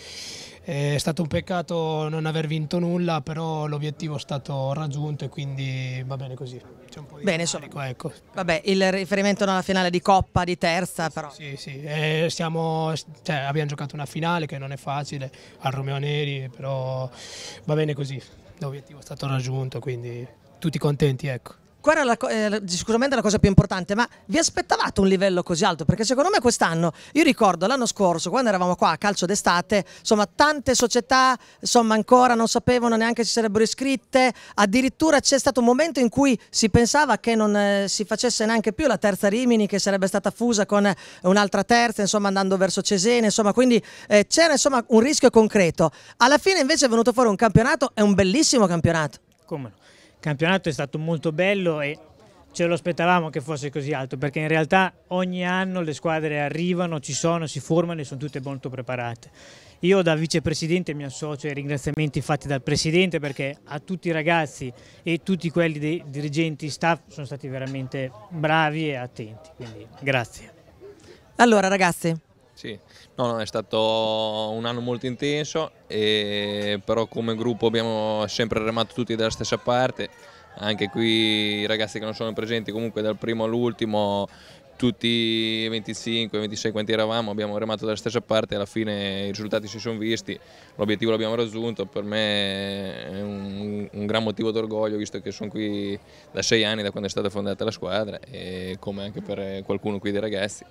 eh, è stato un peccato non aver vinto nulla, però l'obiettivo è stato raggiunto e quindi va bene così. un po' di bene, carico, ecco. Vabbè, il riferimento alla finale di Coppa di terza però. Sì, sì, eh, siamo, cioè, abbiamo giocato una finale che non è facile al Romeo Neri, però va bene così, l'obiettivo è stato raggiunto, quindi tutti contenti, ecco. Qua era la, eh, sicuramente la cosa più importante, ma vi aspettavate un livello così alto? Perché secondo me quest'anno, io ricordo l'anno scorso, quando eravamo qua a calcio d'estate, insomma tante società insomma, ancora non sapevano neanche se sarebbero iscritte, addirittura c'è stato un momento in cui si pensava che non eh, si facesse neanche più la terza Rimini, che sarebbe stata fusa con eh, un'altra terza, insomma andando verso Cesena, insomma quindi eh, c'era insomma un rischio concreto. Alla fine invece è venuto fuori un campionato, è un bellissimo campionato. Come no? campionato è stato molto bello e ce lo aspettavamo che fosse così alto perché in realtà ogni anno le squadre arrivano, ci sono, si formano e sono tutte molto preparate. Io da vicepresidente mi associo ai ringraziamenti fatti dal presidente perché a tutti i ragazzi e tutti quelli dei dirigenti, staff sono stati veramente bravi e attenti, quindi grazie. Allora ragazze, sì, no, no, è stato un anno molto intenso, e, però come gruppo abbiamo sempre remato tutti dalla stessa parte, anche qui i ragazzi che non sono presenti comunque dal primo all'ultimo, tutti 25, 26 quanti eravamo, abbiamo remato dalla stessa parte, alla fine i risultati si sono visti, l'obiettivo l'abbiamo raggiunto, per me è un, un gran motivo d'orgoglio visto che sono qui da sei anni, da quando è stata fondata la squadra e come anche per qualcuno qui dei ragazzi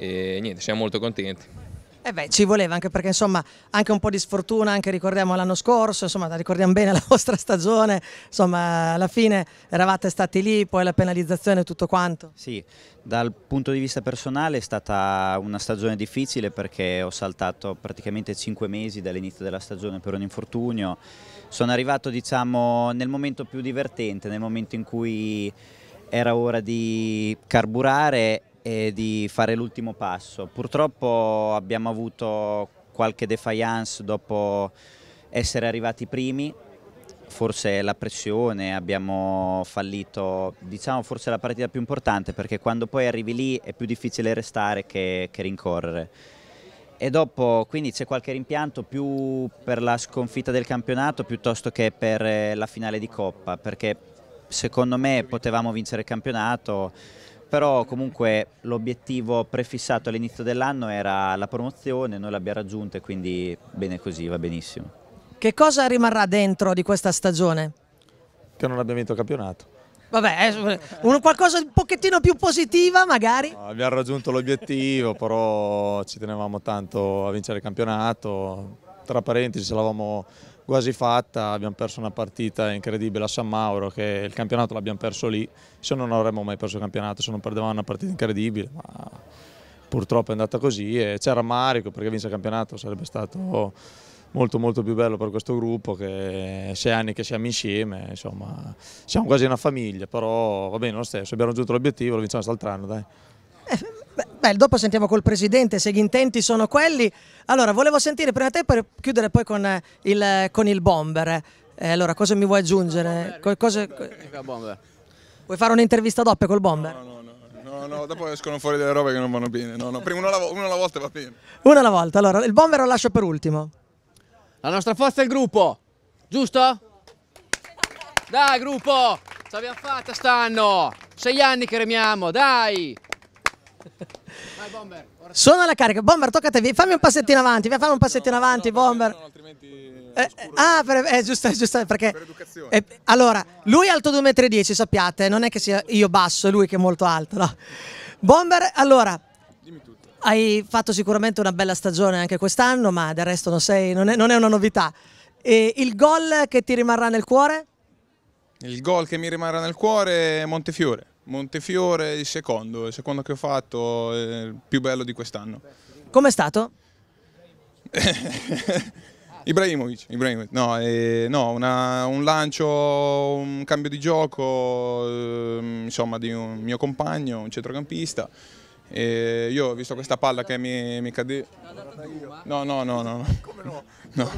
e niente, siamo molto contenti. Eh beh, ci voleva anche perché insomma anche un po' di sfortuna, anche ricordiamo l'anno scorso, insomma ricordiamo bene la vostra stagione, insomma alla fine eravate stati lì, poi la penalizzazione e tutto quanto. Sì, dal punto di vista personale è stata una stagione difficile perché ho saltato praticamente cinque mesi dall'inizio della stagione per un infortunio, sono arrivato diciamo nel momento più divertente, nel momento in cui era ora di carburare e di fare l'ultimo passo. Purtroppo abbiamo avuto qualche defiance dopo essere arrivati primi, forse la pressione, abbiamo fallito, diciamo forse la partita più importante perché quando poi arrivi lì è più difficile restare che, che rincorrere. E dopo quindi c'è qualche rimpianto più per la sconfitta del campionato piuttosto che per eh, la finale di Coppa, perché secondo me potevamo vincere il campionato, però comunque l'obiettivo prefissato all'inizio dell'anno era la promozione, noi l'abbiamo raggiunta e quindi bene così, va benissimo. Che cosa rimarrà dentro di questa stagione? Che non abbiamo vinto il campionato. Vabbè, eh, un, qualcosa di un pochettino più positiva magari? No, abbiamo raggiunto l'obiettivo, però ci tenevamo tanto a vincere il campionato, tra parentesi ce l'avevamo quasi fatta, abbiamo perso una partita incredibile a San Mauro, che il campionato l'abbiamo perso lì, se no non avremmo mai perso il campionato, se non perdevamo una partita incredibile, ma purtroppo è andata così e c'è rammarico perché vince il campionato sarebbe stato molto molto più bello per questo gruppo che sei anni che siamo insieme, insomma siamo quasi una famiglia, però va bene lo stesso, abbiamo raggiunto l'obiettivo, lo vinciamo quest'altro anno dai. Eh, Beh, dopo sentiamo col presidente se gli intenti sono quelli. Allora, volevo sentire prima te per chiudere poi con eh, il, con il bomber. Eh, allora, cosa mi vuoi aggiungere? cosa... Vuoi fare un'intervista doppia col bomber? No, no, no. No, no, dopo escono fuori delle robe che non vanno bene. No, no, prima una, una alla volta va bene. Una alla volta, allora, il bomber lo lascio per ultimo. La nostra forza è il gruppo, giusto? Dai, gruppo, ce l'abbiamo fatta stanno! Sei anni che remiamo, dai! Vai Bomber. Suona la carica. Bomber, tocca Fammi un passettino avanti. fammi un passettino no, avanti, no, Bomber. No, altrimenti... Eh, ah, per, eh, giusto, giusto, perché... Per educazione. Eh, allora, lui è alto 2,10 m, sappiate. Non è che sia io basso, è lui che è molto alto, no? Bomber, allora... Dimmi tutto. Hai fatto sicuramente una bella stagione anche quest'anno, ma del resto non, sei, non, è, non è una novità. E il gol che ti rimarrà nel cuore? Il gol che mi rimarrà nel cuore è Montefiore. Montefiore il secondo, il secondo che ho fatto, il più bello di quest'anno. Com'è stato? Ibrahimovic, Ibrahimovic, no, eh, no una, un lancio, un cambio di gioco, eh, insomma, di un mio compagno, un centrocampista. E io ho visto questa palla che mi, mi cadeva. No, no, no, no. Come no? no.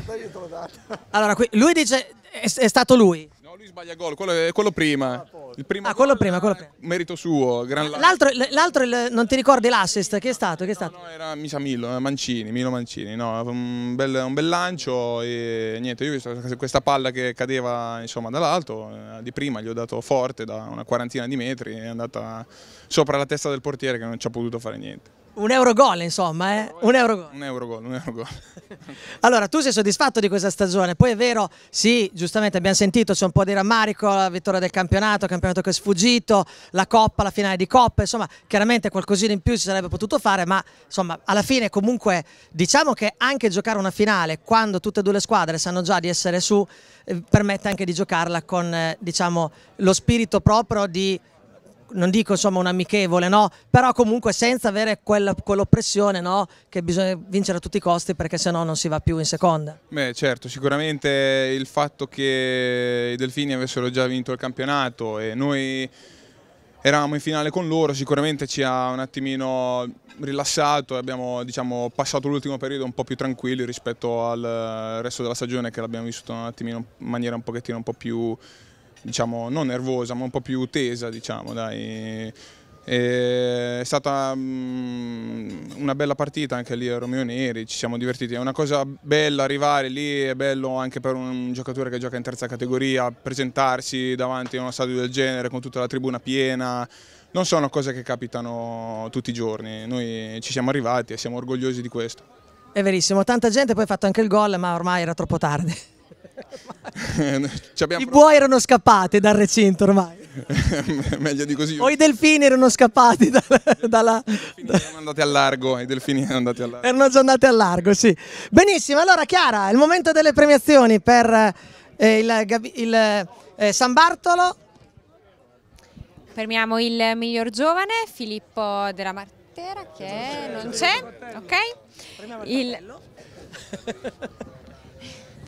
Allora, lui dice è, è stato lui lui sbaglia gol, quello, eh, quello prima. Ah, il primo ah, quello prima, quello prima. Merito suo, gran l'altro. L'altro, non ti ricordi l'assist? Che è stato? Che è stato? No, no, era mi sa Milo, eh, Mancini, Milo Mancini, no, un bel, un bel lancio e niente, io questa palla che cadeva insomma dall'alto, eh, di prima gli ho dato forte da una quarantina di metri, è andata sopra la testa del portiere che non ci ha potuto fare niente. Un euro gol, insomma, eh? Un euro gol. Un euro gol, un euro gol. allora, tu sei soddisfatto di questa stagione? Poi è vero, sì, giustamente abbiamo sentito, c'è un po' di rammarico, la vittoria del campionato, il campionato che è sfuggito, la Coppa, la finale di Coppa, insomma, chiaramente qualcosina in più si sarebbe potuto fare, ma insomma, alla fine comunque diciamo che anche giocare una finale quando tutte e due le squadre sanno già di essere su, eh, permette anche di giocarla con, eh, diciamo, lo spirito proprio di non dico insomma un amichevole, no? però comunque senza avere quell'oppressione no? che bisogna vincere a tutti i costi perché sennò non si va più in seconda. Beh certo, sicuramente il fatto che i Delfini avessero già vinto il campionato e noi eravamo in finale con loro, sicuramente ci ha un attimino rilassato e abbiamo diciamo, passato l'ultimo periodo un po' più tranquilli rispetto al resto della stagione che l'abbiamo vissuto in maniera un pochettino un po' più diciamo, non nervosa, ma un po' più tesa, diciamo, dai. È stata mm, una bella partita anche lì a Romeo Neri, ci siamo divertiti. È una cosa bella arrivare lì, è bello anche per un giocatore che gioca in terza categoria presentarsi davanti a uno stadio del genere con tutta la tribuna piena. Non sono cose che capitano tutti i giorni, noi ci siamo arrivati e siamo orgogliosi di questo. È verissimo, tanta gente poi ha fatto anche il gol, ma ormai era troppo tardi. Eh, I buoi erano scappati dal recinto ormai. Meglio di così. O i delfini erano scappati da, dalla... I delfini erano andati al largo, i delfini erano andati al largo. Erano già andati al largo, sì. Benissimo, allora Chiara, il momento delle premiazioni per eh, il, il eh, San Bartolo. Premiamo il miglior giovane, Filippo della Martera, che non c'è, ok? Il...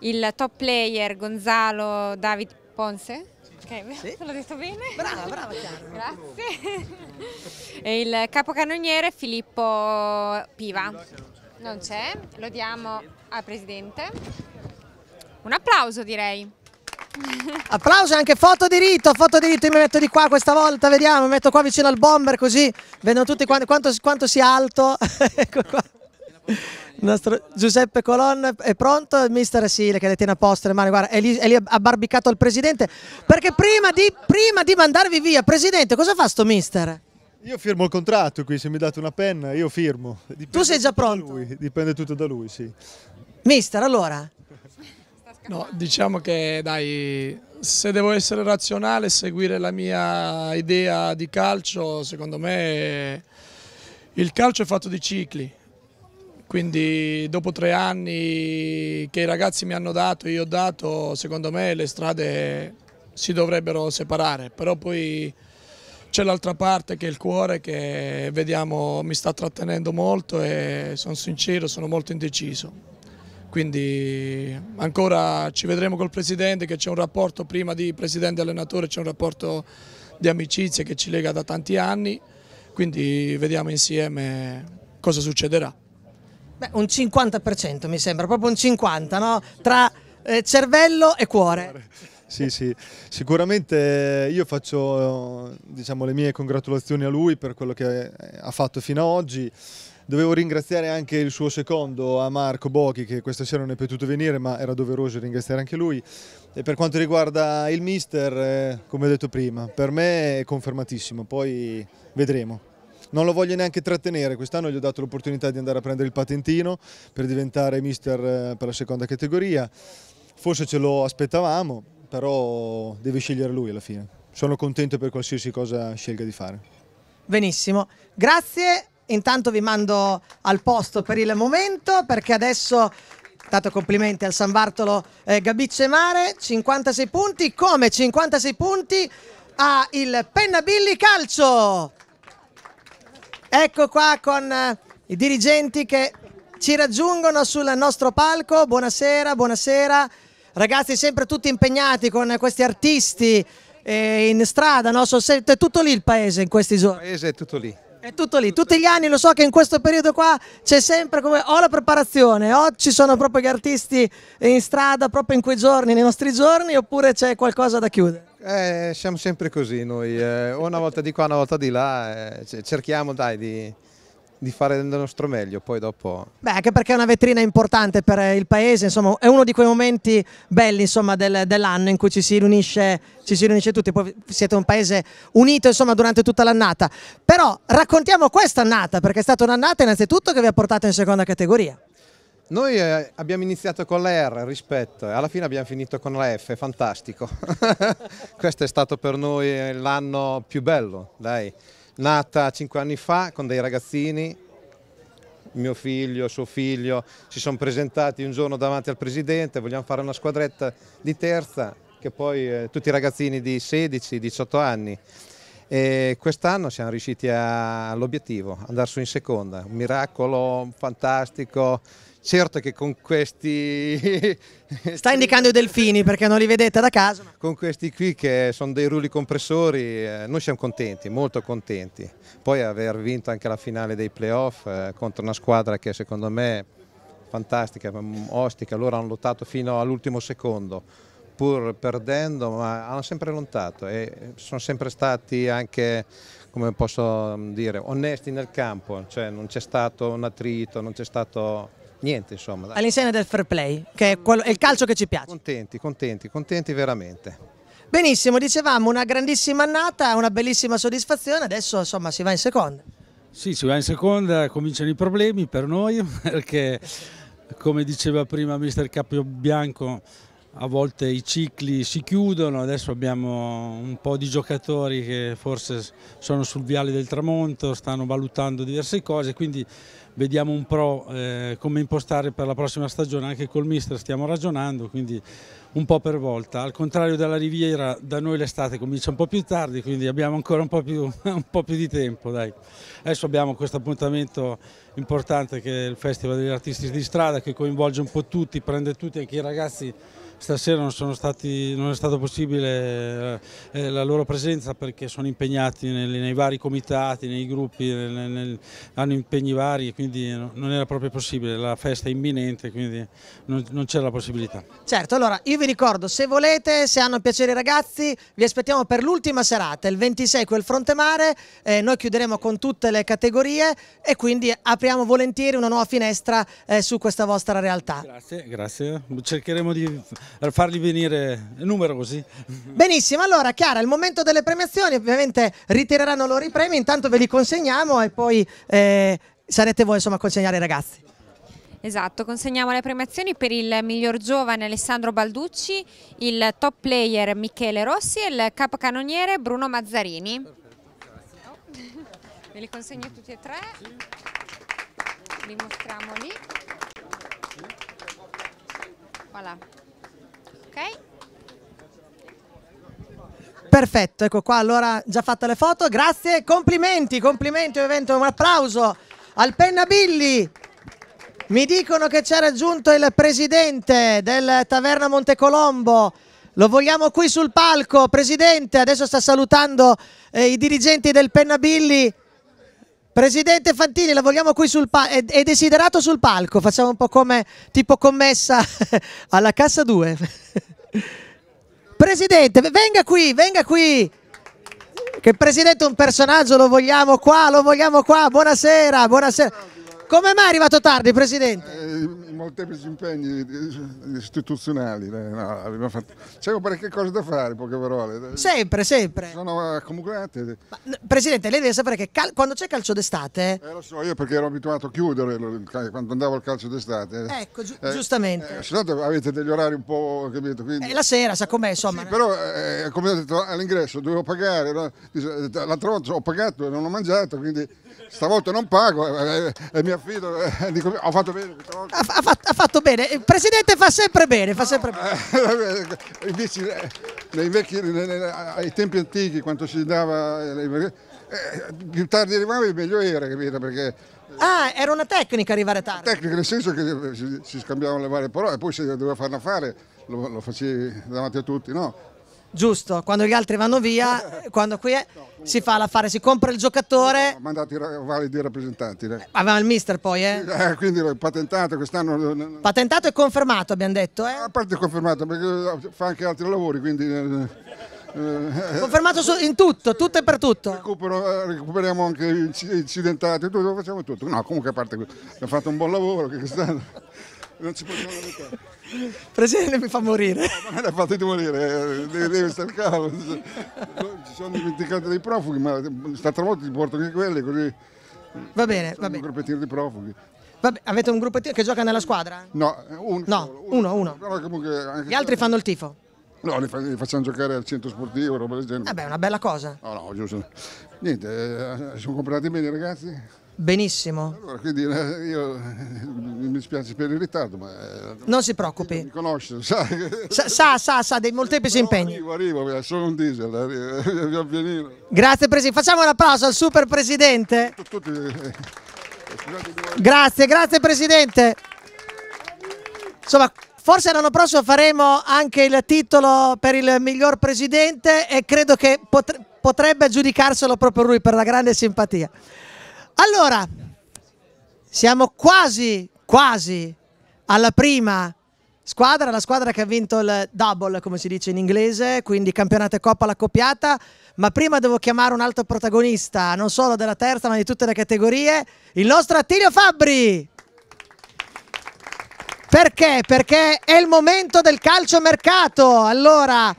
il top player Gonzalo David Ponce. Ok, sì. l'ho detto bene. Brava, brava Chiara. Grazie. e il capocannoniere Filippo Piva. Non c'è, lo diamo al presidente. Un applauso direi. Applauso e anche foto diritto, foto diritto, io mi metto di qua questa volta, vediamo, mi metto qua vicino al bomber così vedono tutti quanto, quanto, quanto sia alto. ecco qua. Il Nostro Giuseppe Colonna è pronto, il mister sì, che le tiene a posto le mani, guarda, è lì, è lì abbarbicato al presidente, perché prima di, prima di, mandarvi via, presidente, cosa fa sto mister? Io firmo il contratto qui, se mi date una penna io firmo. Dipende tu sei già pronto? Lui, dipende tutto da lui, sì. Mister, allora? No, diciamo che dai, se devo essere razionale, e seguire la mia idea di calcio, secondo me il calcio è fatto di cicli quindi dopo tre anni che i ragazzi mi hanno dato, io ho dato, secondo me le strade si dovrebbero separare, però poi c'è l'altra parte che è il cuore che vediamo mi sta trattenendo molto e sono sincero, sono molto indeciso. Quindi ancora ci vedremo col Presidente che c'è un rapporto prima di Presidente allenatore, c'è un rapporto di amicizia che ci lega da tanti anni, quindi vediamo insieme cosa succederà. Beh, un 50% mi sembra, proprio un 50%, no? Tra eh, cervello e cuore. Sì, sì, sicuramente io faccio diciamo, le mie congratulazioni a lui per quello che ha fatto fino ad oggi. Dovevo ringraziare anche il suo secondo, a Marco Bochi, che questa sera non è potuto venire, ma era doveroso ringraziare anche lui. E per quanto riguarda il mister, eh, come ho detto prima, per me è confermatissimo, poi vedremo non lo voglio neanche trattenere, quest'anno gli ho dato l'opportunità di andare a prendere il patentino per diventare mister eh, per la seconda categoria, forse ce lo aspettavamo, però deve scegliere lui alla fine. Sono contento per qualsiasi cosa scelga di fare. Benissimo, grazie. Intanto vi mando al posto per il momento perché adesso Tanto complimenti al San Bartolo eh, Gabicce Mare, 56 punti, come 56 punti ha il Pennabilli Calcio. Ecco qua con eh, i dirigenti che ci raggiungono sul nostro palco. Buonasera, buonasera. Ragazzi sempre tutti impegnati con questi artisti eh, in strada, no? è tutto lì il paese in questi giorni. Il paese è tutto lì. È tutto lì, tutti gli anni lo so che in questo periodo qua c'è sempre come o la preparazione, o ci sono proprio gli artisti in strada proprio in quei giorni, nei nostri giorni, oppure c'è qualcosa da chiudere. Eh, siamo sempre così noi, eh, una volta di qua, una volta di là, eh, cerchiamo dai di, di fare del nostro meglio, poi dopo... Beh, anche perché è una vetrina importante per eh, il paese, insomma, è uno di quei momenti belli del, dell'anno in cui ci si, riunisce, ci si riunisce tutti, poi siete un paese unito insomma, durante tutta l'annata. Però raccontiamo questa annata, perché è stata un'annata innanzitutto che vi ha portato in seconda categoria. Noi eh, abbiamo iniziato con la R, rispetto e alla fine abbiamo finito con la F, fantastico. Questo è stato per noi eh, l'anno più bello, dai. Nata cinque anni fa con dei ragazzini, mio figlio, suo figlio, si sono presentati un giorno davanti al presidente, vogliamo fare una squadretta di terza, che poi eh, tutti i ragazzini di 16-18 anni. quest'anno siamo riusciti all'obiettivo, andare su in seconda, un miracolo fantastico Certo che con questi... Sta indicando i delfini perché non li vedete da casa. Ma... Con questi qui che sono dei rulli compressori eh, noi siamo contenti, molto contenti. Poi aver vinto anche la finale dei playoff eh, contro una squadra che secondo me è fantastica, ostica, loro hanno lottato fino all'ultimo secondo pur perdendo ma hanno sempre lontato e sono sempre stati anche come posso mm, dire, onesti nel campo, cioè non c'è stato un attrito, non c'è stato niente insomma. All'insegna del fair play, che è, quello, è il calcio che ci piace. Contenti, contenti, contenti veramente. Benissimo, dicevamo una grandissima annata, una bellissima soddisfazione, adesso insomma si va in seconda. Sì, si va in seconda, cominciano i problemi per noi perché come diceva prima mister Capio Bianco a volte i cicli si chiudono, adesso abbiamo un po' di giocatori che forse sono sul viale del tramonto, stanno valutando diverse cose, quindi vediamo un po' eh, come impostare per la prossima stagione, anche col mister stiamo ragionando, quindi un po' per volta. Al contrario della Riviera, da noi l'estate comincia un po' più tardi, quindi abbiamo ancora un po' più, un po più di tempo. Dai. Adesso abbiamo questo appuntamento importante che è il Festival degli Artisti di Strada, che coinvolge un po' tutti, prende tutti, anche i ragazzi Stasera non, stati, non è stata possibile eh, la loro presenza perché sono impegnati nei, nei vari comitati, nei gruppi, nel, nel, hanno impegni vari e quindi non era proprio possibile, la festa è imminente quindi non, non c'era la possibilità. Certo, allora io vi ricordo se volete, se hanno piacere i ragazzi, vi aspettiamo per l'ultima serata, il 26 quel fronte mare, eh, noi chiuderemo con tutte le categorie e quindi apriamo volentieri una nuova finestra eh, su questa vostra realtà. Grazie, grazie, cercheremo di per fargli venire il numero così. Benissimo, allora Chiara, il momento delle premiazioni, ovviamente ritireranno loro i premi, intanto ve li consegniamo e poi eh, sarete voi insomma, a consegnare i ragazzi. Esatto, consegniamo le premiazioni per il miglior giovane Alessandro Balducci, il top player Michele Rossi e il capocannoniere Bruno Mazzarini. Ve li consegno tutti e tre, li mostriamo lì. Voilà. Ok. Perfetto, ecco qua, allora già fatte le foto, grazie, complimenti, complimenti ovviamente, un applauso al Pennabilli. Mi dicono che ci ha raggiunto il presidente del Taverna Montecolombo, lo vogliamo qui sul palco, presidente, adesso sta salutando eh, i dirigenti del Pennabilli Presidente Fantini, lavoriamo qui sul palco, è, è, desiderato sul palco, facciamo un po' come tipo commessa alla cassa 2. Presidente, venga qui, venga qui, che il Presidente è un personaggio, lo vogliamo qua, lo vogliamo qua, buonasera, buonasera. Come mai è arrivato tardi, Presidente? Eh, molteplici impegni istituzionali. Eh, no, fatto... C'erano parecchie cose da fare, poche parole. Sempre, sempre. Sono accumulate. Ma, Presidente, lei deve sapere che cal... quando c'è calcio d'estate... Eh, lo so, io perché ero abituato a chiudere quando andavo al calcio d'estate. Ecco, gi eh, giustamente. Eh, tanto avete degli orari un po'... Capito, quindi... Eh, la sera, sa com'è, eh, insomma. Sì, però, come ho detto all'ingresso, dovevo pagare. No? L'altra volta ho pagato e non ho mangiato, quindi stavolta non pago e eh, eh, eh, mi affido, dico, ho fatto bene questa volta. Ha, ha, fatto, ha, fatto, bene, il Presidente fa sempre bene, fa sempre bene. Invece, nei vecchi, nei, nei, ai tempi antichi quando si dava, eh, più tardi arrivavi meglio era, capito? Perché Ah, era una tecnica arrivare tardi. Tecnica, nel senso che si, si scambiavano le varie parole, poi se doveva farla fare lo, lo facevi davanti a tutti, no? Giusto, quando gli altri vanno via, quando qui è, si fa l'affare, si compra il giocatore. Ha mandato i validi rappresentanti. Eh. Aveva il mister poi, eh? eh quindi patentato quest'anno. Patentato e confermato, abbiamo detto, eh? A parte confermato, perché eh, fa anche altri lavori, quindi. Eh, eh, confermato in tutto, tutto e per tutto. Recupero, recuperiamo anche incidentati, tutto, facciamo tutto. No, comunque a parte questo, abbiamo fatto un buon lavoro che quest'anno non ci possiamo lamentare. Presidente mi fa morire. No, ma me l'ha fatto morire, eh, deve, deve stare calmo. Ci sono dimenticati dei profughi, ma l'altra volta ti porto anche quelli, così... Va bene, va bene. Un gruppettino di profughi. Vabbè, avete un gruppettino che gioca nella squadra? No, un, no uno, uno. uno. Gli altri fanno il tifo? No, li, facciamo giocare al centro sportivo, roba del genere. Vabbè, è una bella cosa. No, no, giusto. Niente, eh, sono comprati bene i ragazzi? Benissimo. Allora, quindi eh, io eh, mi spiace per il ritardo, ma... Eh, non si preoccupi. Mi conosce, sa. Sa, sa, sa, sa dei molteplici impegni. Arrivo, arrivo, sono un diesel, arrivo, arrivo. Grazie Presidente. Facciamo un applauso al Super Presidente. Tutti, Grazie, grazie Presidente. Insomma, Forse l'anno prossimo faremo anche il titolo per il miglior presidente e credo che potrebbe giudicarselo proprio lui per la grande simpatia. Allora, siamo quasi, quasi alla prima squadra, la squadra che ha vinto il double, come si dice in inglese, quindi campionato e coppa l'accoppiata, ma prima devo chiamare un altro protagonista, non solo della terza ma di tutte le categorie, il nostro Attilio Fabbri! Perché? Perché è il momento del calciomercato! Allora,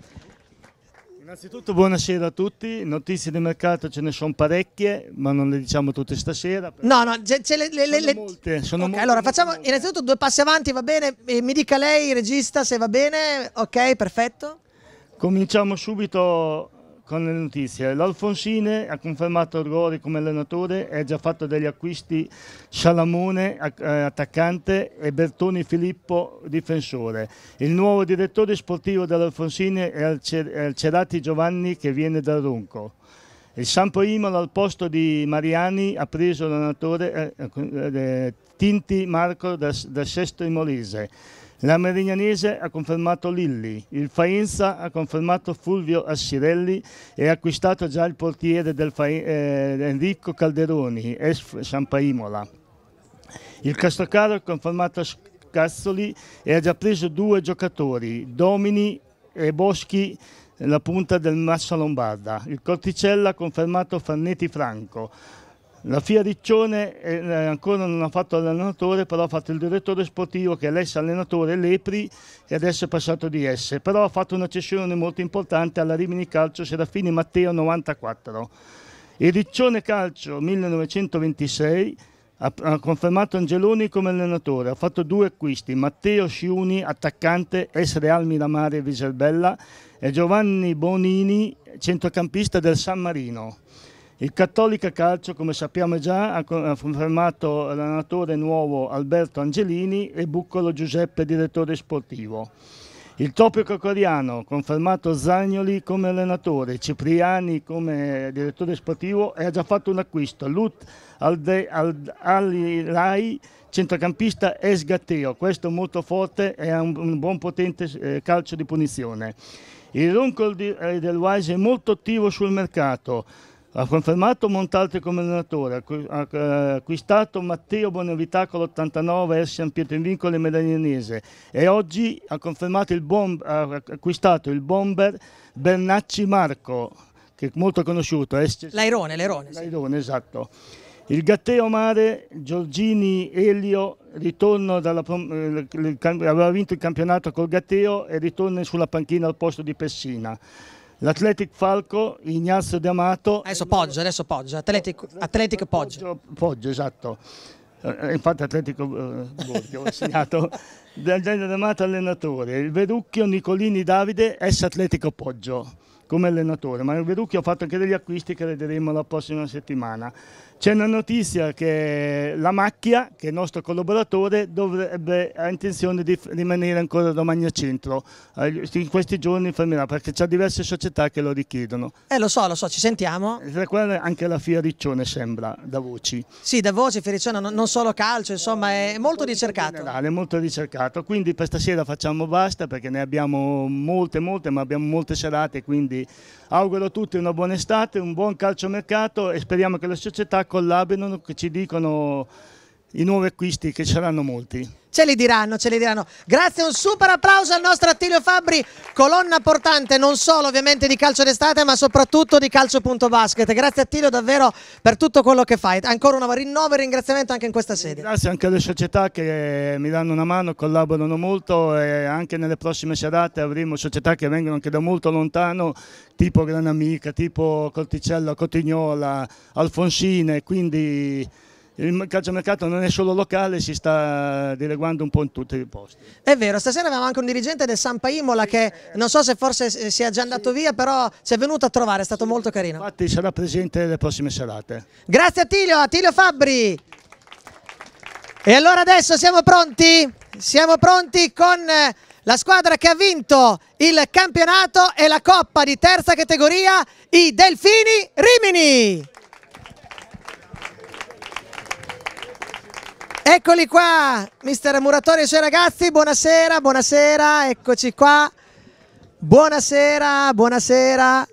Innanzitutto buonasera a tutti, notizie di mercato ce ne sono parecchie, ma non le diciamo tutte stasera. No, no, ce, ce le, le, sono le, molte, sono okay, molte, Allora facciamo molte. innanzitutto due passi avanti, va bene? Mi dica lei, regista, se va bene, ok, perfetto. Cominciamo subito con le notizie. L'Alfonsine ha confermato Orgori come allenatore e ha già fatto degli acquisti Salamone eh, attaccante e Bertoni Filippo difensore. Il nuovo direttore sportivo dell'Alfonsine è il Cerati Giovanni che viene dal Ronco. Il Sampo Imola al posto di Mariani ha preso l'allenatore eh, eh, eh Tinti Marco da, da Sesto Imolese. La Merignanese ha confermato Lilli, il Faenza ha confermato Fulvio Assirelli e ha acquistato già il portiere del Faenza, eh, Enrico Calderoni, ex Sampaimola. Il Castrocaro ha confermato Scazzoli e ha già preso due giocatori, Domini e Boschi, la punta del Massa Lombarda. Il Corticella ha confermato Fannetti Franco. La FIA Riccione eh, ancora non ha fatto l'allenatore, però ha fatto il direttore sportivo che è l'ex allenatore Lepri e adesso è passato di S. Però ha fatto una cessione molto importante alla Rimini Calcio Serafini Matteo 94. Il Riccione Calcio 1926 ha, ha confermato Angeloni come allenatore, ha fatto due acquisti, Matteo Sciuni, attaccante, S Real Miramare e Viselbella e Giovanni Bonini, centrocampista del San Marino. Il Cattolica Calcio, come sappiamo già, ha confermato l'allenatore nuovo Alberto Angelini e Buccolo Giuseppe, direttore sportivo. Il Topio Cocoriano, confermato Zagnoli come allenatore, Cipriani come direttore sportivo e ha già fatto un acquisto, Lut Alde, Alde, Alilai, centrocampista sgatteo. questo è molto forte e ha un, buon potente eh, calcio di punizione. Il Roncol eh, del Wise è molto attivo sul mercato, ha confermato Montalti come allenatore, ha eh, acquistato Matteo Bonavità con l'89 e San Pietro in vincolo Medaglianese e oggi ha, il bomb, ha acquistato il bomber Bernacci Marco, che è molto conosciuto. L'airone, l'airone. L'airone, esatto. Il Gatteo Mare, Giorgini Elio, ritorno dalla, eh, aveva vinto il campionato col Gatteo e ritorna sulla panchina al posto di Pessina. L'Atletic Falco, Ignazio D'Amato. Adesso Poggio, adesso Poggio, Atletic, Atletic Poggio. Poggio, esatto. Eh, eh, infatti Atletico eh, Borghi segnato. Del genere D'Amato allenatore. Il Verucchio Nicolini Davide, ex Atletico Poggio come allenatore. Ma il Verucchio ha fatto anche degli acquisti che vedremo la prossima settimana. C'è una notizia che la Macchia, che è il nostro collaboratore, dovrebbe, ha intenzione di rimanere ancora a Romagna Centro. Eh, in questi giorni fermerà, perché c'è diverse società che lo richiedono. Eh lo so, lo so, ci sentiamo. Tra quelle Anche la Fioriccione sembra, da voci. Sì, da voci Fioriccione, non solo calcio, insomma, è molto ricercato. È molto ricercato. Quindi per stasera facciamo basta, perché ne abbiamo molte, molte, ma abbiamo molte serate, quindi auguro a tutti una buona estate, un buon calciomercato e speriamo che la società collaborano, che ci dicono i nuovi acquisti che saranno molti. Ce li diranno, ce li diranno. Grazie, un super applauso al nostro Attilio Fabbri, colonna portante non solo ovviamente di calcio d'estate, ma soprattutto di calcio.basket. Grazie Attilio davvero per tutto quello che fai. Ancora un rinnovo e ringraziamento anche in questa sede. Grazie anche alle società che mi danno una mano, collaborano molto e anche nelle prossime serate avremo società che vengono anche da molto lontano, tipo Gran Amica, tipo Corticello, Cotignola, Alfonsine, quindi il calciomercato non è solo locale, si sta dileguando un po' in tutti i posti. È vero, stasera avevamo anche un dirigente del Sampa Imola che non so se forse sia già andato via, però si è venuto a trovare, è stato molto carino. Infatti sarà presente le prossime serate. Grazie a Tilio, a Tilio Fabbri. E allora adesso siamo pronti? Siamo pronti con eh, la squadra che ha vinto il campionato e la coppa di terza categoria, i Delfini Rimini. Eccoli qua, mister Muratorio e i suoi ragazzi, buonasera, buonasera, eccoci qua. Buonasera, buonasera.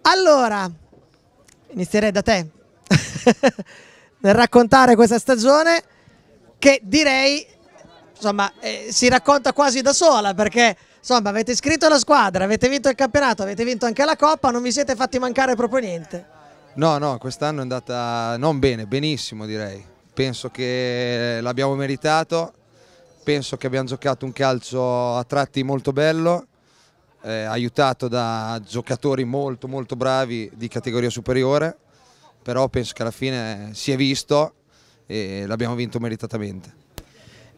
Allora, inizierei da te nel raccontare questa stagione che direi, insomma, eh, si racconta quasi da sola perché, insomma, avete iscritto la squadra, avete vinto il campionato, avete vinto anche la Coppa, non vi siete fatti mancare proprio niente. No, no, quest'anno è andata non bene, benissimo direi penso che l'abbiamo meritato, penso che abbiamo giocato un calcio a tratti molto bello, eh, aiutato da giocatori molto molto bravi di categoria superiore, però penso che alla fine si è visto e l'abbiamo vinto meritatamente.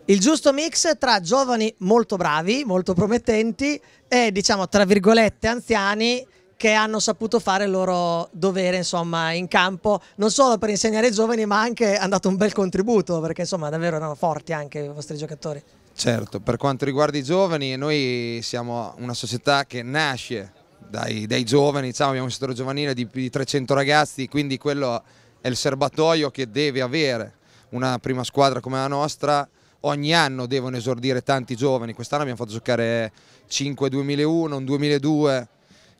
Il giusto mix tra giovani molto bravi, molto promettenti e diciamo tra virgolette anziani che hanno saputo fare il loro dovere insomma, in campo, non solo per insegnare ai giovani ma anche hanno dato un bel contributo perché insomma davvero erano forti anche i vostri giocatori. Certo, per quanto riguarda i giovani noi siamo una società che nasce dai, dai giovani, diciamo, abbiamo un settore giovanile di più di 300 ragazzi, quindi quello è il serbatoio che deve avere una prima squadra come la nostra, ogni anno devono esordire tanti giovani, quest'anno abbiamo fatto giocare 5 2001, un 2002,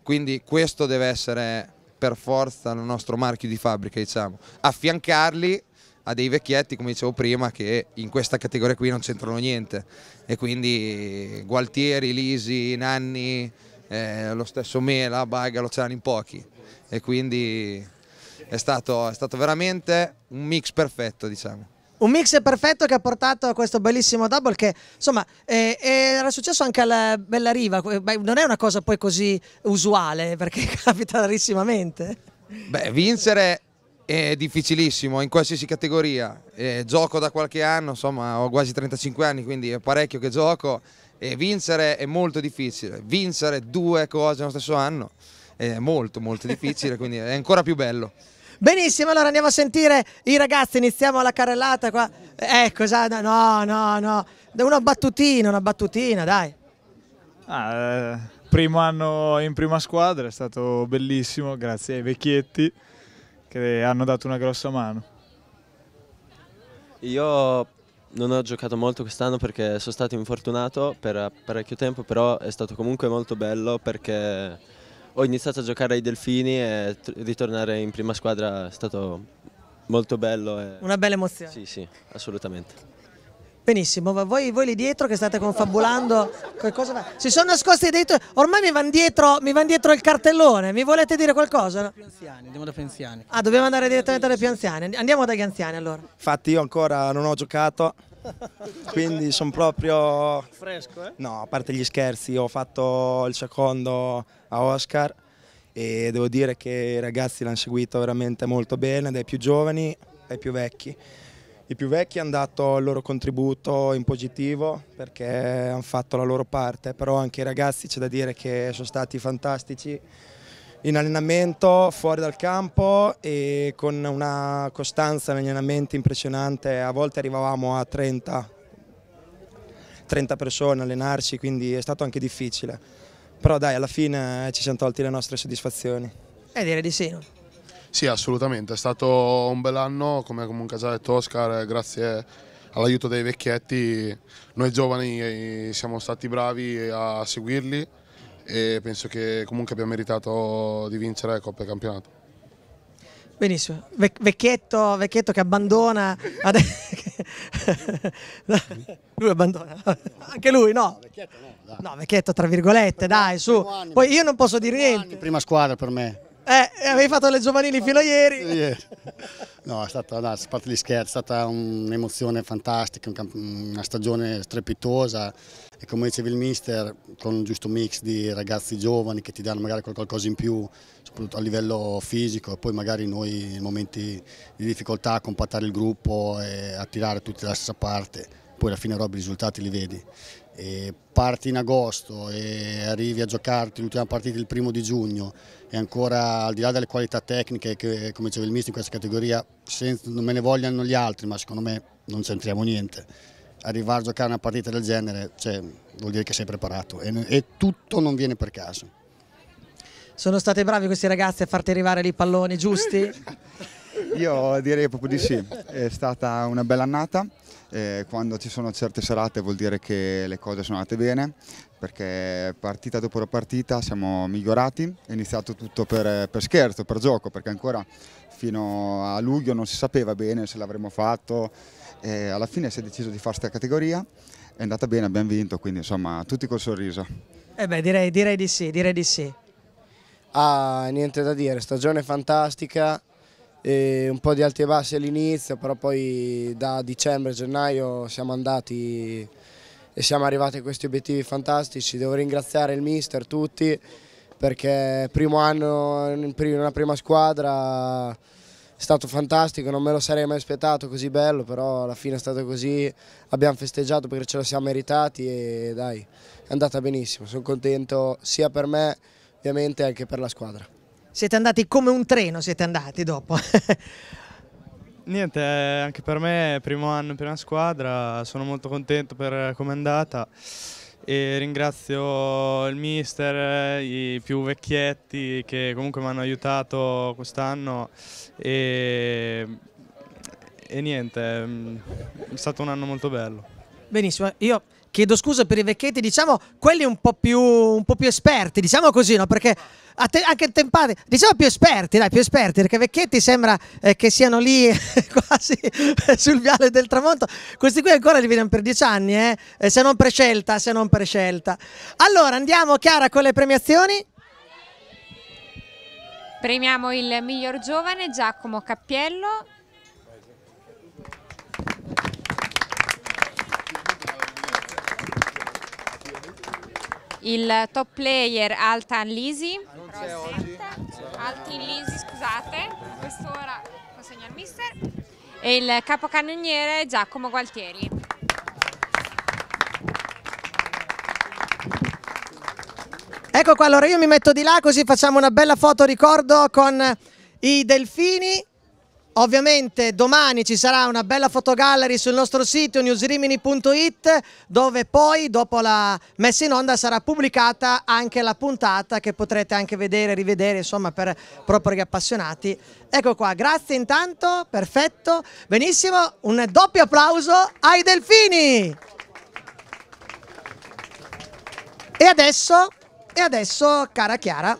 quindi questo deve essere per forza il nostro marchio di fabbrica, diciamo. Affiancarli a dei vecchietti, come dicevo prima, che in questa categoria qui non c'entrano niente. E quindi Gualtieri, Lisi, Nanni, eh, lo stesso Mela, Bagalo, c'erano in pochi. E quindi è stato, è stato veramente un mix perfetto, diciamo un mix perfetto che ha portato a questo bellissimo double che insomma eh, era successo anche alla Bella Riva, eh, non è una cosa poi così usuale perché capita rarissimamente. Beh, vincere è difficilissimo in qualsiasi categoria, eh, gioco da qualche anno, insomma ho quasi 35 anni quindi è parecchio che gioco e vincere è molto difficile, vincere due cose nello stesso anno è molto molto difficile quindi è ancora più bello. Benissimo, allora andiamo a sentire i ragazzi, iniziamo la carrellata qua. Ecco, eh, no, no, no, una battutina, una battutina, dai. Ah, eh, primo anno in prima squadra, è stato bellissimo, grazie ai vecchietti che hanno dato una grossa mano. Io non ho giocato molto quest'anno perché sono stato infortunato per parecchio tempo, però è stato comunque molto bello perché ho iniziato a giocare ai Delfini e ritornare in prima squadra è stato molto bello. E... Una bella emozione. Sì, sì, assolutamente. Benissimo, ma voi, voi, lì dietro che state confabulando, si sono nascosti dietro, ormai mi vanno dietro, van dietro, il cartellone, mi volete dire qualcosa? Più anziani, andiamo da più anziani. Ah, dobbiamo andare direttamente dai più anziani, andiamo dagli anziani allora. Infatti io ancora non ho giocato, quindi sono proprio... Fresco, eh? No, a parte gli scherzi, ho fatto il secondo a Oscar e devo dire che i ragazzi l'hanno seguito veramente molto bene, dai più giovani ai più vecchi. I più vecchi hanno dato il loro contributo in positivo perché hanno fatto la loro parte, però anche i ragazzi c'è da dire che sono stati fantastici in allenamento, fuori dal campo e con una costanza negli allenamenti impressionante, a volte arrivavamo a 30, 30 persone a allenarci, quindi è stato anche difficile. Però dai, alla fine eh, ci siamo tolti le nostre soddisfazioni. Eh, direi di sì. No? Sì, assolutamente, è stato un bel anno, come comunque ha già detto Oscar, eh, grazie all'aiuto dei vecchietti, noi giovani eh, siamo stati bravi a seguirli e penso che comunque abbiamo meritato di vincere la Coppa del Campionato. Benissimo, Ve vecchietto, vecchietto, che abbandona, lui abbandona, anche lui no, no, vecchietto tra virgolette, dai su, poi io non posso dire niente. Prima squadra per me. Eh, eh, avevi fatto le giovanili fino a ieri. Eh. No, è stata, no, a parte gli scherzi, è stata un'emozione fantastica, una stagione strepitosa e come dicevi il mister, con un giusto mix di ragazzi giovani che ti danno magari qualcosa in più, soprattutto a livello fisico e poi magari noi in momenti di difficoltà a compattare il gruppo e a tirare tutti dalla stessa parte, poi alla fine Rob i risultati li vedi parti in agosto e arrivi a giocarti l'ultima partita il primo di giugno e ancora al di là delle qualità tecniche che come diceva il mister in questa categoria senza, non me ne vogliono gli altri ma secondo me non c'entriamo niente arrivare a giocare una partita del genere cioè, vuol dire che sei preparato e, e tutto non viene per caso sono stati bravi questi ragazzi a farti arrivare lì i palloni giusti? io direi proprio di sì è stata una bella annata eh, quando ci sono certe serate vuol dire che le cose sono andate bene, perché partita dopo la partita siamo migliorati, è iniziato tutto per, per scherzo, per gioco, perché ancora fino a luglio non si sapeva bene se l'avremmo fatto, e alla fine si è deciso di fare questa categoria, è andata bene, abbiamo vinto, quindi insomma tutti col sorriso. Eh beh, direi, direi di sì, direi di sì. Ah, niente da dire, stagione fantastica, un po' di alti e bassi all'inizio, però poi da dicembre, gennaio siamo andati e siamo arrivati a questi obiettivi fantastici. Devo ringraziare il mister, tutti, perché primo anno in una prima squadra è stato fantastico, non me lo sarei mai aspettato così bello, però alla fine è stato così, abbiamo festeggiato perché ce lo siamo meritati e dai, è andata benissimo, sono contento sia per me ovviamente anche per la squadra. Siete andati come un treno, siete andati dopo. Niente, eh, anche per me è primo anno, in prima squadra, sono molto contento per come è andata e ringrazio il mister, i più vecchietti che comunque mi hanno aiutato quest'anno e, e niente, mm, è stato un anno molto bello. Benissimo, io chiedo scusa per i vecchietti, diciamo quelli un po' più, un po più esperti, diciamo così, no? Perché te, anche tempati, diciamo più esperti, dai, più esperti, perché vecchietti sembra eh, che siano lì quasi sul viale del tramonto. Questi qui ancora li vediamo per dieci anni, eh? eh, se non prescelta, se non prescelta. Allora andiamo Chiara con le premiazioni. Premiamo il miglior giovane Giacomo Cappiello, il top player Altan Lisi. Ah, Altin Lisi, scusate, quest'ora consegna al mister. E il capocannoniere Giacomo Gualtieri. Ecco qua, allora io mi metto di là così facciamo una bella foto ricordo con i delfini Ovviamente domani ci sarà una bella fotogallery sul nostro sito newsrimini.it dove poi dopo la messa in onda sarà pubblicata anche la puntata che potrete anche vedere, e rivedere insomma per proprio gli appassionati. Ecco qua, grazie intanto, perfetto, benissimo, un doppio applauso ai delfini! E adesso, e adesso cara Chiara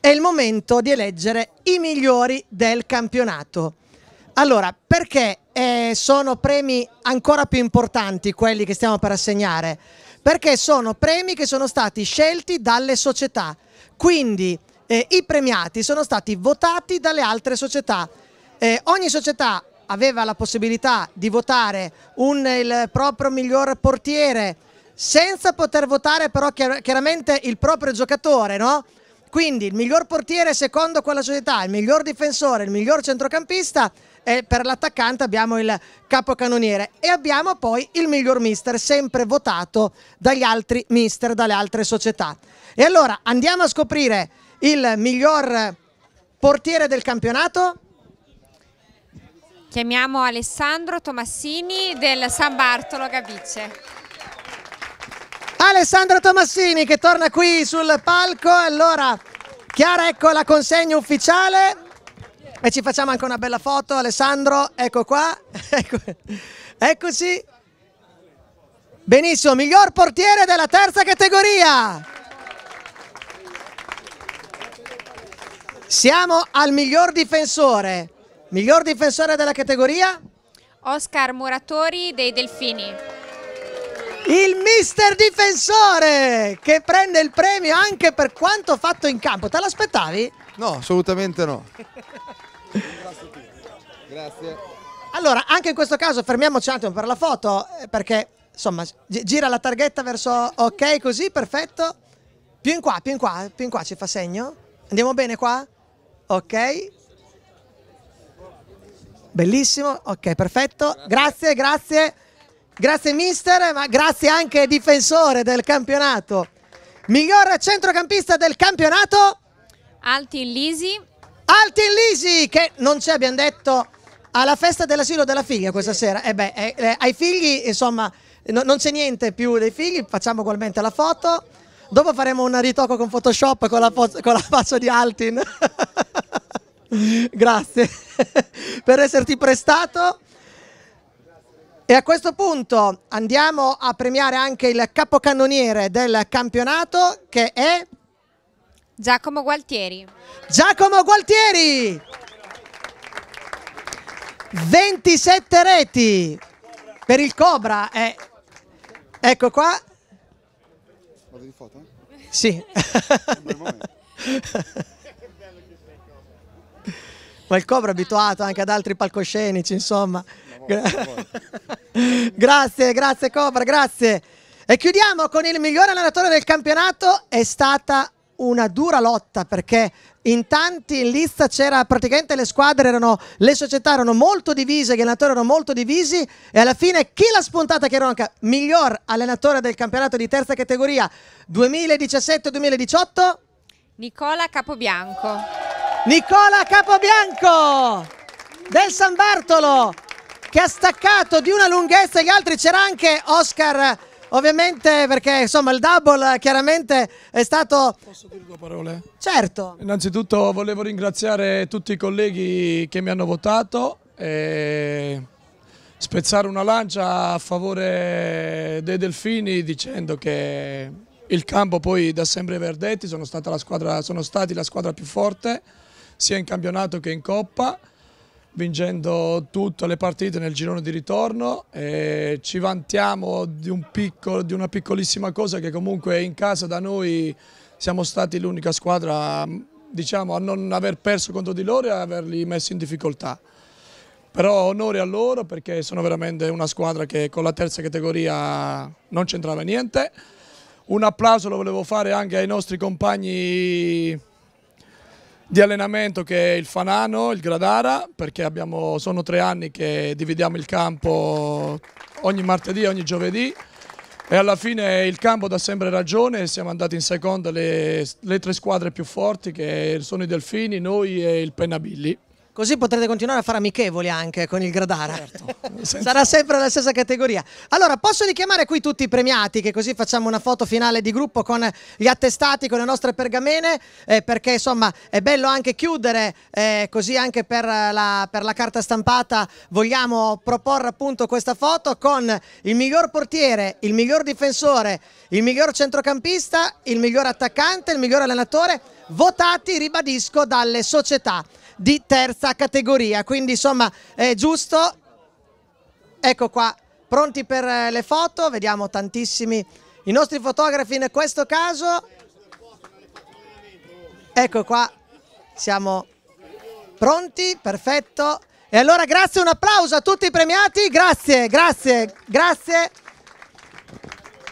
è il momento di eleggere i migliori del campionato. Allora, perché eh, sono premi ancora più importanti quelli che stiamo per assegnare? Perché sono premi che sono stati scelti dalle società, quindi eh, i premiati sono stati votati dalle altre società. Eh, ogni società aveva la possibilità di votare un, il proprio miglior portiere, senza poter votare però chiaramente il proprio giocatore, no? Quindi il miglior portiere secondo quella società, il miglior difensore, il miglior centrocampista e per l'attaccante abbiamo il capocannoniere e abbiamo poi il miglior mister sempre votato dagli altri mister, dalle altre società. E allora andiamo a scoprire il miglior portiere del campionato. Chiamiamo Alessandro Tomassini del San Bartolo Gavice. Alessandro Tomassini che torna qui sul palco. Allora, Chiara, ecco la consegna ufficiale e ci facciamo anche una bella foto. Alessandro, ecco qua, ecco, eccoci. Benissimo, miglior portiere della terza categoria. Siamo al miglior difensore. Miglior difensore della categoria? Oscar Muratori dei Delfini il mister difensore che prende il premio anche per quanto fatto in campo. Te l'aspettavi? No, assolutamente no. Grazie. Allora, anche in questo caso fermiamoci un attimo per la foto eh, perché insomma gira la targhetta verso ok così, perfetto. Più in qua, più in qua, più in qua ci fa segno. Andiamo bene qua? Ok, Bellissimo, ok, perfetto. Grazie, grazie. Grazie mister, ma grazie anche difensore del campionato. Miglior centrocampista del campionato? Altin Lisi. Altin Lisi che non ci abbiamo detto alla festa dell'asilo della figlia questa sera. Eh beh, eh, eh, ai figli insomma no, non c'è niente più dei figli, facciamo ugualmente la foto. Dopo faremo un ritocco con Photoshop con la, con la faccia di Altin. Grazie per esserti prestato. E a questo punto andiamo a premiare anche il capocannoniere del campionato che è... Giacomo Gualtieri. Giacomo Gualtieri! 27 reti per il Cobra. Eh. Ecco qua. Vado di foto? Sì. Ma il Cobra è abituato anche ad altri palcoscenici, insomma. grazie, grazie Cobra, grazie. E chiudiamo con il migliore allenatore del campionato, è stata una dura lotta perché in tanti in lista c'era praticamente le squadre erano le società erano molto divise gli allenatori erano molto divisi e alla fine chi l'ha spuntata che era anche miglior allenatore del campionato di terza categoria 2017-2018 Nicola Capobianco Nicola Capobianco del San Bartolo che ha staccato di una lunghezza gli altri. C'era anche Oscar, ovviamente, perché insomma il double chiaramente è stato... Posso dire due parole? Certo. Innanzitutto volevo ringraziare tutti i colleghi che mi hanno votato e spezzare una lancia a favore dei Delfini dicendo che il campo poi da sempre i Verdetti sono, stati la squadra più forte sia in campionato che in Coppa vincendo tutte le partite nel girone di ritorno e ci vantiamo di, un piccolo, di una piccolissima cosa che comunque in casa da noi siamo stati l'unica squadra diciamo, a non aver perso contro di loro e averli messi in difficoltà. Però onore a loro perché sono veramente una squadra che con la terza categoria non c'entrava niente. Un applauso lo volevo fare anche ai nostri compagni di allenamento che è il Fanano, il Gradara, perché abbiamo, sono tre anni che dividiamo il campo ogni martedì e ogni giovedì e alla fine il campo dà sempre ragione, siamo andati in seconda le, le tre squadre più forti che sono i Delfini, noi e il Pennabilli. Così potrete continuare a fare amichevoli anche con il Gradara. Certo. Sarà sempre la stessa categoria. Allora, posso richiamare qui tutti i premiati, che così facciamo una foto finale di gruppo con gli attestati, con le nostre pergamene, eh, perché insomma è bello anche chiudere, eh, così anche per la, per la, carta stampata vogliamo proporre appunto questa foto con il miglior portiere, il miglior difensore, il miglior centrocampista, il miglior attaccante, il miglior allenatore, votati, ribadisco, dalle società di terza categoria. Quindi insomma è giusto, ecco qua, pronti per eh, le foto, vediamo tantissimi i nostri fotografi in questo caso. Ecco qua, siamo pronti, perfetto. E allora grazie, un applauso a tutti i premiati, grazie, grazie, grazie.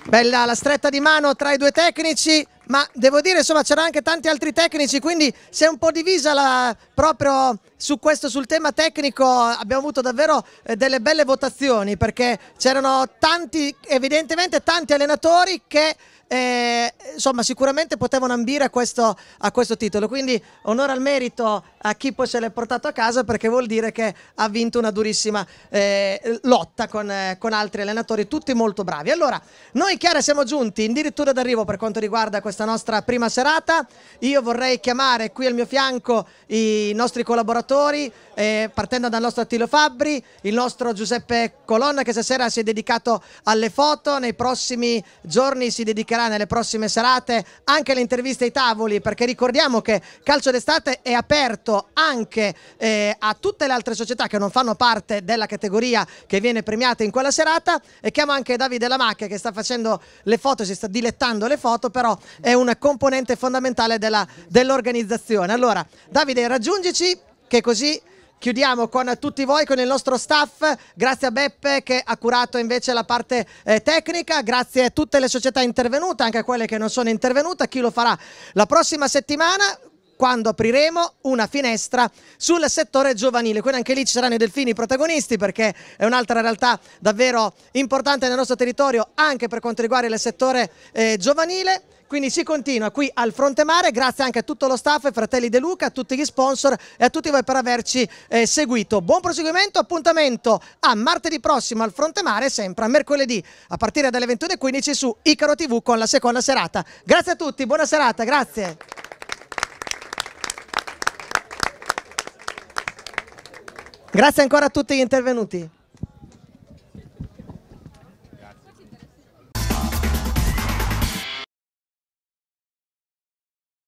Bella la stretta di mano tra i due tecnici ma devo dire insomma c'erano anche tanti altri tecnici quindi si è un po' divisa la, proprio su questo sul tema tecnico abbiamo avuto davvero eh, delle belle votazioni perché c'erano tanti evidentemente tanti allenatori che eh, insomma sicuramente potevano ambire a questo, a questo, titolo, quindi onore al merito a chi poi se l'è portato a casa perché vuol dire che ha vinto una durissima eh, lotta con, eh, con, altri allenatori, tutti molto bravi. Allora, noi Chiara siamo giunti addirittura d'arrivo per quanto riguarda questa nostra prima serata, io vorrei chiamare qui al mio fianco i nostri collaboratori, eh, partendo dal nostro Attilo Fabbri, il nostro Giuseppe Colonna che stasera si è dedicato alle foto, nei prossimi giorni si dedicherà dedicherà nelle prossime serate anche le interviste ai tavoli, perché ricordiamo che Calcio d'estate è aperto anche eh, a tutte le altre società che non fanno parte della categoria che viene premiata in quella serata e chiamo anche Davide Lamacchia che sta facendo le foto, si sta dilettando le foto, però è un componente fondamentale dell'organizzazione. Dell allora, Davide, raggiungici che così Chiudiamo con tutti voi, con il nostro staff, grazie a Beppe che ha curato invece la parte eh, tecnica, grazie a tutte le società intervenute, anche a quelle che non sono intervenute, a chi lo farà la prossima settimana quando apriremo una finestra sul settore giovanile. Quindi anche lì ci saranno i delfini protagonisti perché è un'altra realtà davvero importante nel nostro territorio anche per quanto riguarda il settore eh, giovanile. Quindi si continua qui al Fronte Mare, grazie anche a tutto lo staff, ai fratelli De Luca, a tutti gli sponsor e a tutti voi per averci eh, seguito. Buon proseguimento, appuntamento a martedì prossimo al Fronte Mare, sempre a mercoledì a partire dalle 21.15 su Icaro TV con la seconda serata. Grazie a tutti, buona serata, grazie. Grazie ancora a tutti gli intervenuti.